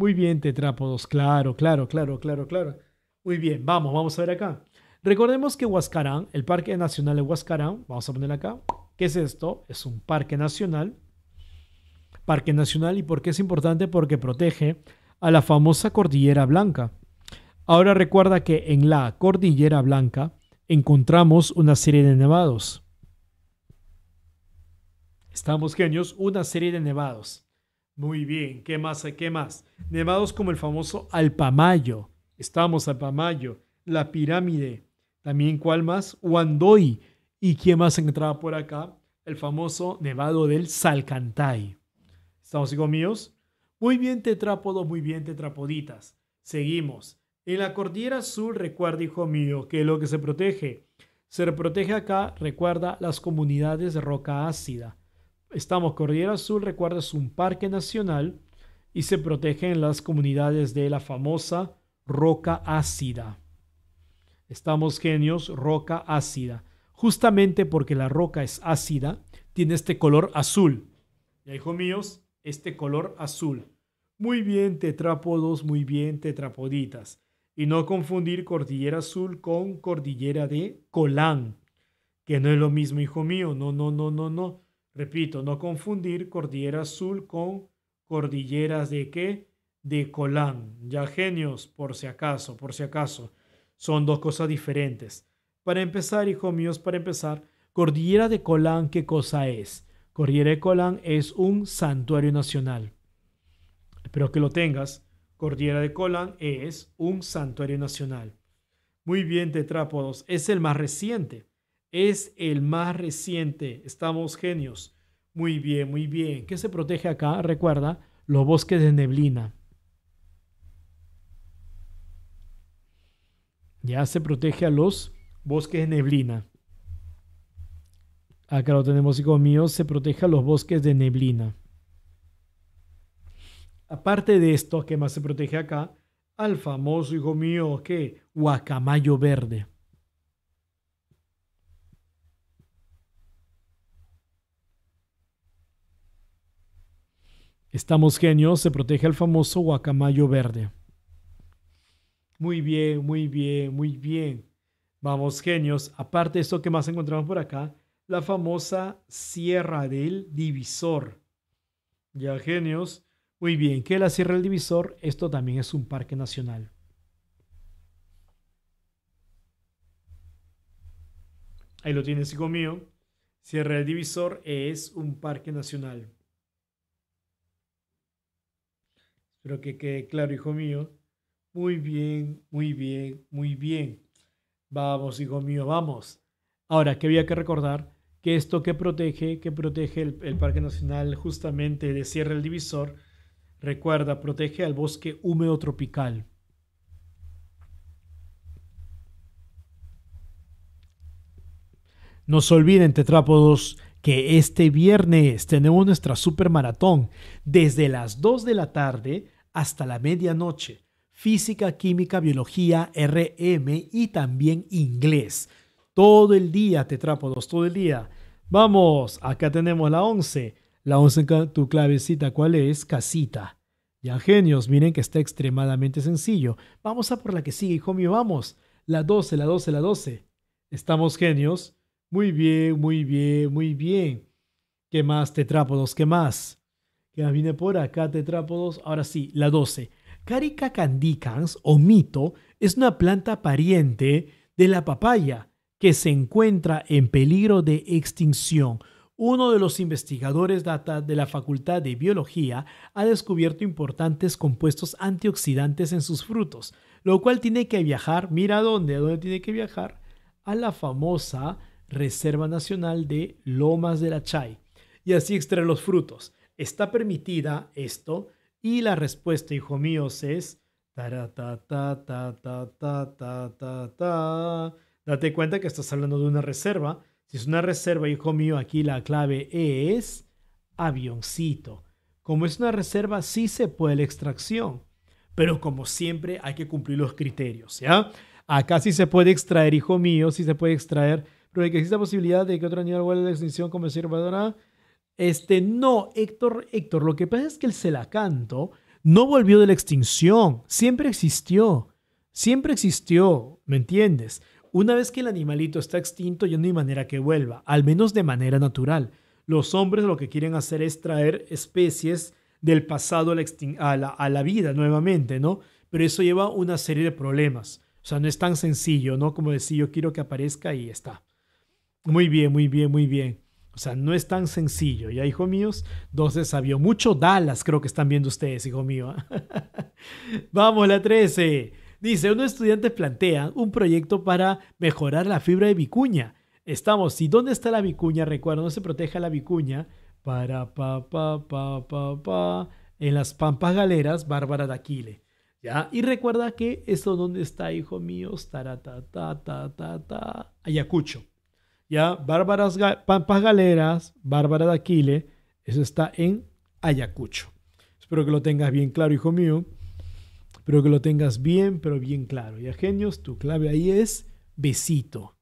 Muy bien, tetrápodos, claro, claro, claro, claro, claro. Muy bien, vamos, vamos a ver acá. Recordemos que Huascarán, el Parque Nacional de Huascarán, vamos a poner acá, ¿qué es esto? Es un parque nacional. Parque nacional y por qué es importante porque protege a la famosa Cordillera Blanca. Ahora recuerda que en la Cordillera Blanca encontramos una serie de nevados. Estamos genios, una serie de nevados. Muy bien, ¿qué más? ¿Qué más? Nevados como el famoso Alpamayo, estamos Alpamayo, la pirámide, también cuál más? Huandoy, y ¿quién más entraba por acá? El famoso nevado del Salcantay. ¿Estamos hijos míos? Muy bien, Tetrápodo, muy bien, tetrapoditas. Seguimos. En la cordillera azul, recuerda, hijo mío, que lo que se protege, se protege acá, recuerda, las comunidades de roca ácida Estamos Cordillera Azul, recuerda, es un parque nacional y se protege en las comunidades de la famosa roca ácida. Estamos genios, roca ácida. Justamente porque la roca es ácida, tiene este color azul. Ya, hijos míos, este color azul. Muy bien, tetrápodos, muy bien, tetrapoditas. Y no confundir cordillera azul con cordillera de Colán, que no es lo mismo, hijo mío. No, no, no, no, no. Repito, no confundir Cordillera Azul con Cordilleras de qué? De Colán. Ya genios, por si acaso, por si acaso. Son dos cosas diferentes. Para empezar, hijos míos, para empezar, Cordillera de Colán, ¿qué cosa es? Cordillera de Colán es un santuario nacional. Espero que lo tengas. Cordillera de Colán es un santuario nacional. Muy bien, tetrápodos. Es el más reciente. Es el más reciente. Estamos genios. Muy bien, muy bien. ¿Qué se protege acá? Recuerda, los bosques de neblina. Ya se protege a los bosques de neblina. Acá lo tenemos, hijo mío. Se protege a los bosques de neblina. Aparte de esto, ¿qué más se protege acá? Al famoso, hijo mío, que Guacamayo verde. Estamos genios, se protege el famoso guacamayo verde. Muy bien, muy bien, muy bien. Vamos genios. Aparte de esto que más encontramos por acá, la famosa Sierra del Divisor. Ya genios. Muy bien, ¿Qué es la Sierra del Divisor, esto también es un parque nacional. Ahí lo tienes, hijo mío. Sierra del Divisor es un parque nacional. Espero que quede claro, hijo mío. Muy bien, muy bien, muy bien. Vamos, hijo mío, vamos. Ahora, que había que recordar que esto que protege, que protege el, Parque Nacional justamente de cierre el Divisor, recuerda, protege al bosque húmedo tropical. No se olviden, tetrápodos, que este viernes tenemos nuestra super maratón desde las 2 de la tarde hasta la medianoche. Física, química, biología, RM y también inglés. Todo el día, tetrápodos, todo el día. Vamos, acá tenemos la 11. La 11, tu clavecita, ¿cuál es? Casita. Ya genios, miren que está extremadamente sencillo. Vamos a por la que sigue, hijo mío, vamos. La 12, la 12, la 12. Estamos genios. Muy bien, muy bien, muy bien. ¿Qué más, tetrápodos? ¿Qué más? Que viene por acá, tetrápodos? Ahora sí, la 12. Carica candicans o mito es una planta pariente de la papaya que se encuentra en peligro de extinción. Uno de los investigadores de la Facultad de Biología ha descubierto importantes compuestos antioxidantes en sus frutos, lo cual tiene que viajar, mira dónde, ¿a dónde tiene que viajar, a la famosa Reserva Nacional de Lomas de la Chay, y así extraer los frutos. Está permitida esto, y la respuesta, hijo mío, es... Date cuenta que estás hablando de una reserva. Si es una reserva, hijo mío, aquí la clave es avioncito. Como es una reserva, sí se puede la extracción. Pero como siempre, hay que cumplir los criterios, ¿ya? Acá sí se puede extraer, hijo mío, sí se puede extraer pero de que existe la posibilidad de que otro animal vuelva a la extinción como como este, no, Héctor, Héctor, lo que pasa es que el celacanto no volvió de la extinción, siempre existió, siempre existió, ¿me entiendes? Una vez que el animalito está extinto, ya no hay manera que vuelva, al menos de manera natural. Los hombres lo que quieren hacer es traer especies del pasado la, a la vida nuevamente, ¿no? Pero eso lleva una serie de problemas. O sea, no es tan sencillo, ¿no? Como decir, yo quiero que aparezca y está. Muy bien, muy bien, muy bien. O sea, no es tan sencillo, ¿ya, hijo mío? 12 sabió mucho Dallas, creo que están viendo ustedes, hijo mío. (laughs) Vamos, la 13. Dice, unos estudiantes plantean un proyecto para mejorar la fibra de vicuña. Estamos, ¿y dónde está la vicuña? Recuerda, no se proteja la vicuña. Para, pa, pa, pa, pa, pa. En las pampas galeras, Bárbara de Aquile. ¿Ya? Y recuerda que esto dónde está, hijo mío, ta, ta, Ayacucho. Ya Bárbaras Pampas Galeras, Bárbara de Aquile, eso está en Ayacucho. Espero que lo tengas bien claro, hijo mío. Espero que lo tengas bien, pero bien claro. Ya, genios, tu clave ahí es besito.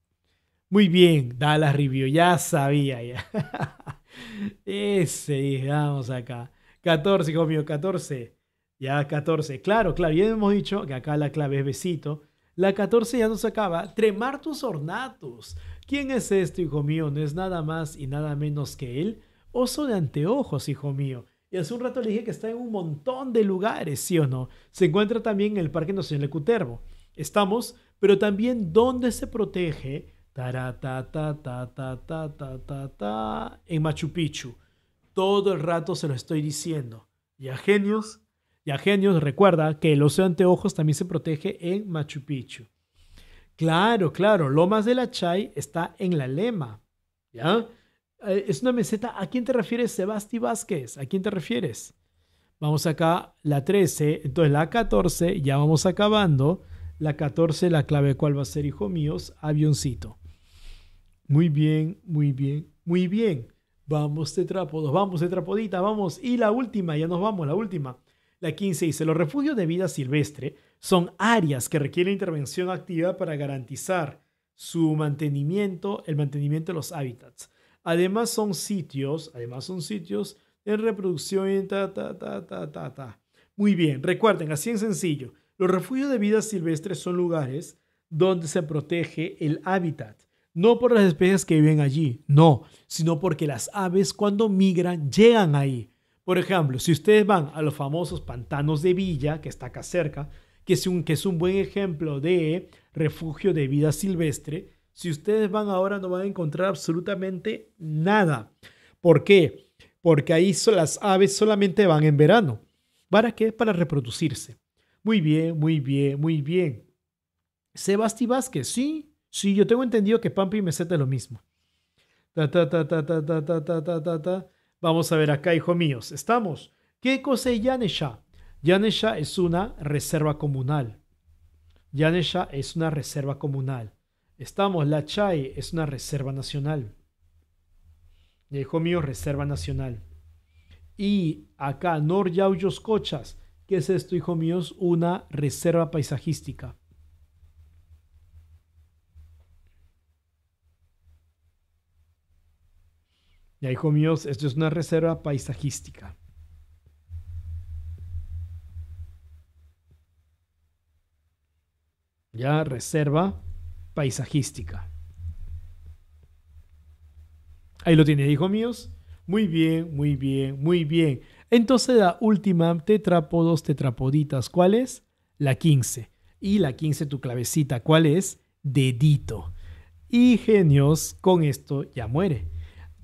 Muy bien, Dallas Review, ya sabía ya. (laughs) Ese, vamos acá. 14, hijo mío, 14. Ya 14. Claro, claro, ya hemos dicho que acá la clave es besito. La 14 ya nos acaba. Tremar tus ornatos. ¿Quién es esto, hijo mío? No es nada más y nada menos que él. Oso de anteojos, hijo mío. Y hace un rato le dije que está en un montón de lugares, ¿sí o no? Se encuentra también en el Parque Nacional de Cuterbo. Estamos, pero también ¿dónde se protege ta en Machu Picchu. Todo el rato se lo estoy diciendo. Y a genios, y a genios recuerda que el oso de anteojos también se protege en Machu Picchu. Claro, claro. Lomas la Chay está en la Lema. ¿Ya? Eh, es una meseta. ¿A quién te refieres, Sebasti Vázquez? ¿A quién te refieres? Vamos acá, la 13. Entonces, la 14, ya vamos acabando. La 14, la clave cuál va a ser, hijo mío, avioncito. Muy bien, muy bien, muy bien. Vamos de vamos de trapodita, vamos. Y la última, ya nos vamos, la última. La 15 dice, los refugios de vida silvestre son áreas que requieren intervención activa para garantizar su mantenimiento, el mantenimiento de los hábitats. Además son sitios, además son sitios en reproducción y ta, ta, ta, ta, ta, ta. Muy bien, recuerden, así en sencillo, los refugios de vida silvestre son lugares donde se protege el hábitat, no por las especies que viven allí, no, sino porque las aves cuando migran llegan ahí. Por ejemplo, si ustedes van a los famosos pantanos de Villa, que está acá cerca, que es un, que es un buen ejemplo de refugio de vida silvestre, si ustedes van ahora no van a encontrar absolutamente nada. ¿Por qué? Porque ahí las aves solamente van en verano. ¿Para qué? Para reproducirse. Muy bien, muy bien, muy bien. Sebasti Vázquez, sí, sí, yo tengo entendido que Pampi y Meseta lo mismo. Vamos a ver acá, hijo míos. Estamos. ¿Qué cosa es Yanesha? Yanesha es una reserva comunal. Yanesha es una reserva comunal. Estamos, la Chay es una reserva nacional. Y hijo mío, reserva nacional. Y acá, Nor Yauyos Cochas, ¿qué es esto, hijo mío? Es una reserva paisajística. Ya, hijo mío, esto es una reserva paisajística. ya reserva paisajística. Ahí lo tiene, hijos míos. Muy bien, muy bien, muy bien. Entonces la última tetrapodos, tetrapoditas, ¿cuál es? La 15. Y la 15, tu clavecita, ¿cuál es? Dedito. Y genios, con esto ya muere.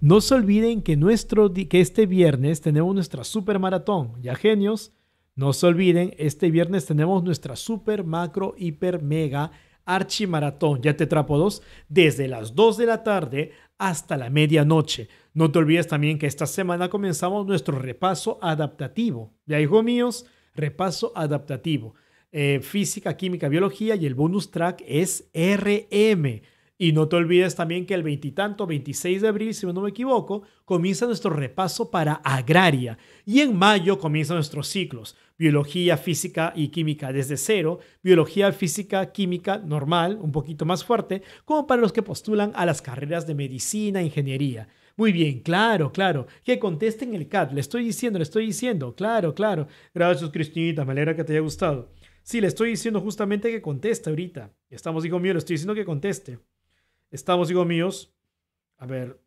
No se olviden que, nuestro, que este viernes tenemos nuestra super maratón. Ya genios, no se olviden, este viernes tenemos nuestra super, macro, hiper, mega archimaratón, ya te dos, desde las 2 de la tarde hasta la medianoche. No te olvides también que esta semana comenzamos nuestro repaso adaptativo. Ya, hijo míos, repaso adaptativo. Eh, física, química, biología y el bonus track es RM. Y no te olvides también que el veintitanto, 26 de abril, si no me equivoco, comienza nuestro repaso para agraria. Y en mayo comienzan nuestros ciclos, biología, física y química desde cero, biología, física, química normal, un poquito más fuerte, como para los que postulan a las carreras de medicina, ingeniería. Muy bien, claro, claro. Que conteste en el CAT. Le estoy diciendo, le estoy diciendo. Claro, claro. Gracias, Cristinita. Me alegra que te haya gustado. Sí, le estoy diciendo justamente que conteste ahorita. Estamos, hijo mío, le estoy diciendo que conteste estamos, hijos míos, a ver,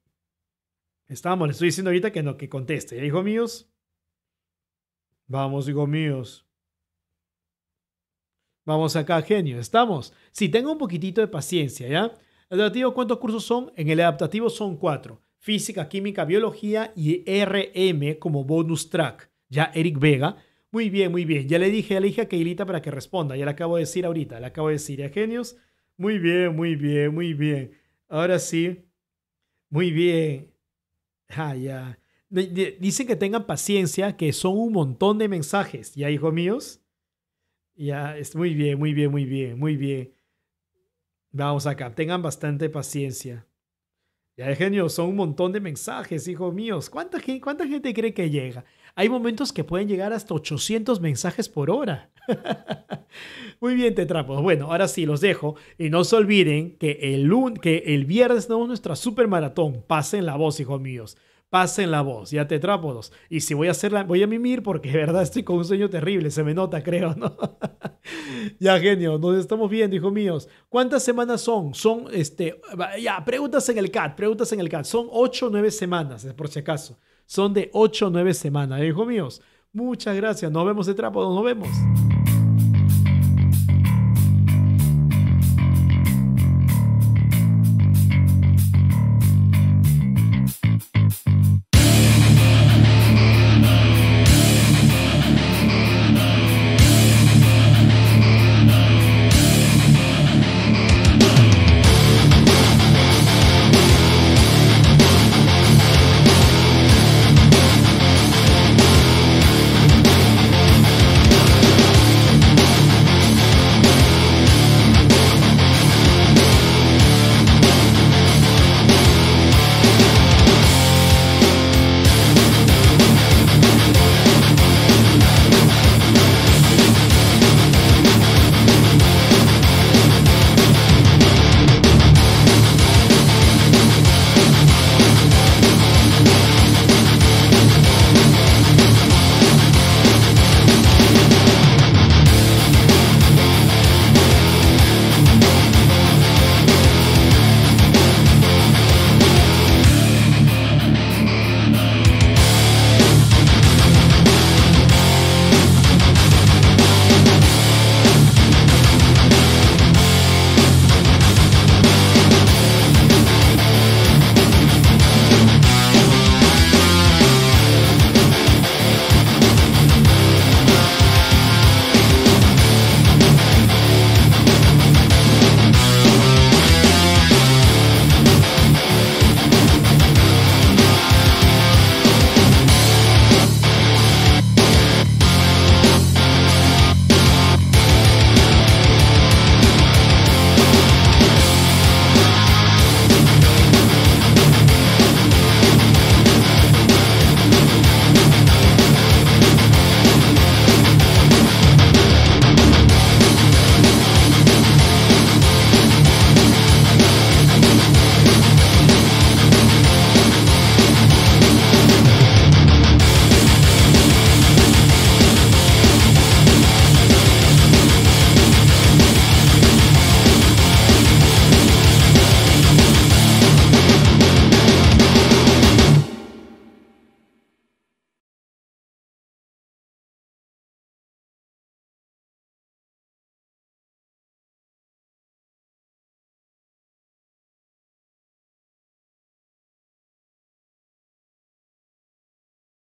estamos, le estoy diciendo ahorita que no, que conteste, Hijo míos, vamos, hijo míos. Vamos acá, genio. Estamos. Si sí, tengo un poquitito de paciencia, ¿ya? El adaptativo, ¿cuántos cursos son? En el adaptativo son cuatro. Física, química, biología y RM como bonus track. Ya Eric Vega. Muy bien, muy bien. Ya le dije, a le dije a Keilita para que responda. Ya le acabo de decir ahorita. Le acabo de decir a Genios. Muy bien, muy bien, muy bien. Ahora sí. Muy bien. Ah, ya. Dicen que tengan paciencia, que son un montón de mensajes. ¿Ya, hijos míos? Ya, es muy bien, muy bien, muy bien, muy bien. Vamos acá, tengan bastante paciencia. Ya, genio, son un montón de mensajes, hijos míos. cuánta gente cree que llega? Hay momentos que pueden llegar hasta 800 mensajes por hora. (laughs) Muy bien, tetrápodos. Bueno, ahora sí, los dejo. Y no se olviden que el, que el viernes tenemos nuestra super maratón. Pasen la voz, hijos míos pasen la voz, ya tetrápodos. Y si voy a la... voy a mimir porque de verdad estoy con un sueño terrible, se me nota, creo, ¿no? (laughs) ya, genio, nos estamos viendo, hijos míos. ¿Cuántas semanas son? Son, este, ya, preguntas en el CAT, preguntas en el CAT. Son 8 o 9 semanas, por si acaso son de 8 o 9 semanas. Hijos míos, muchas gracias. Nos vemos de trapo, nos vemos.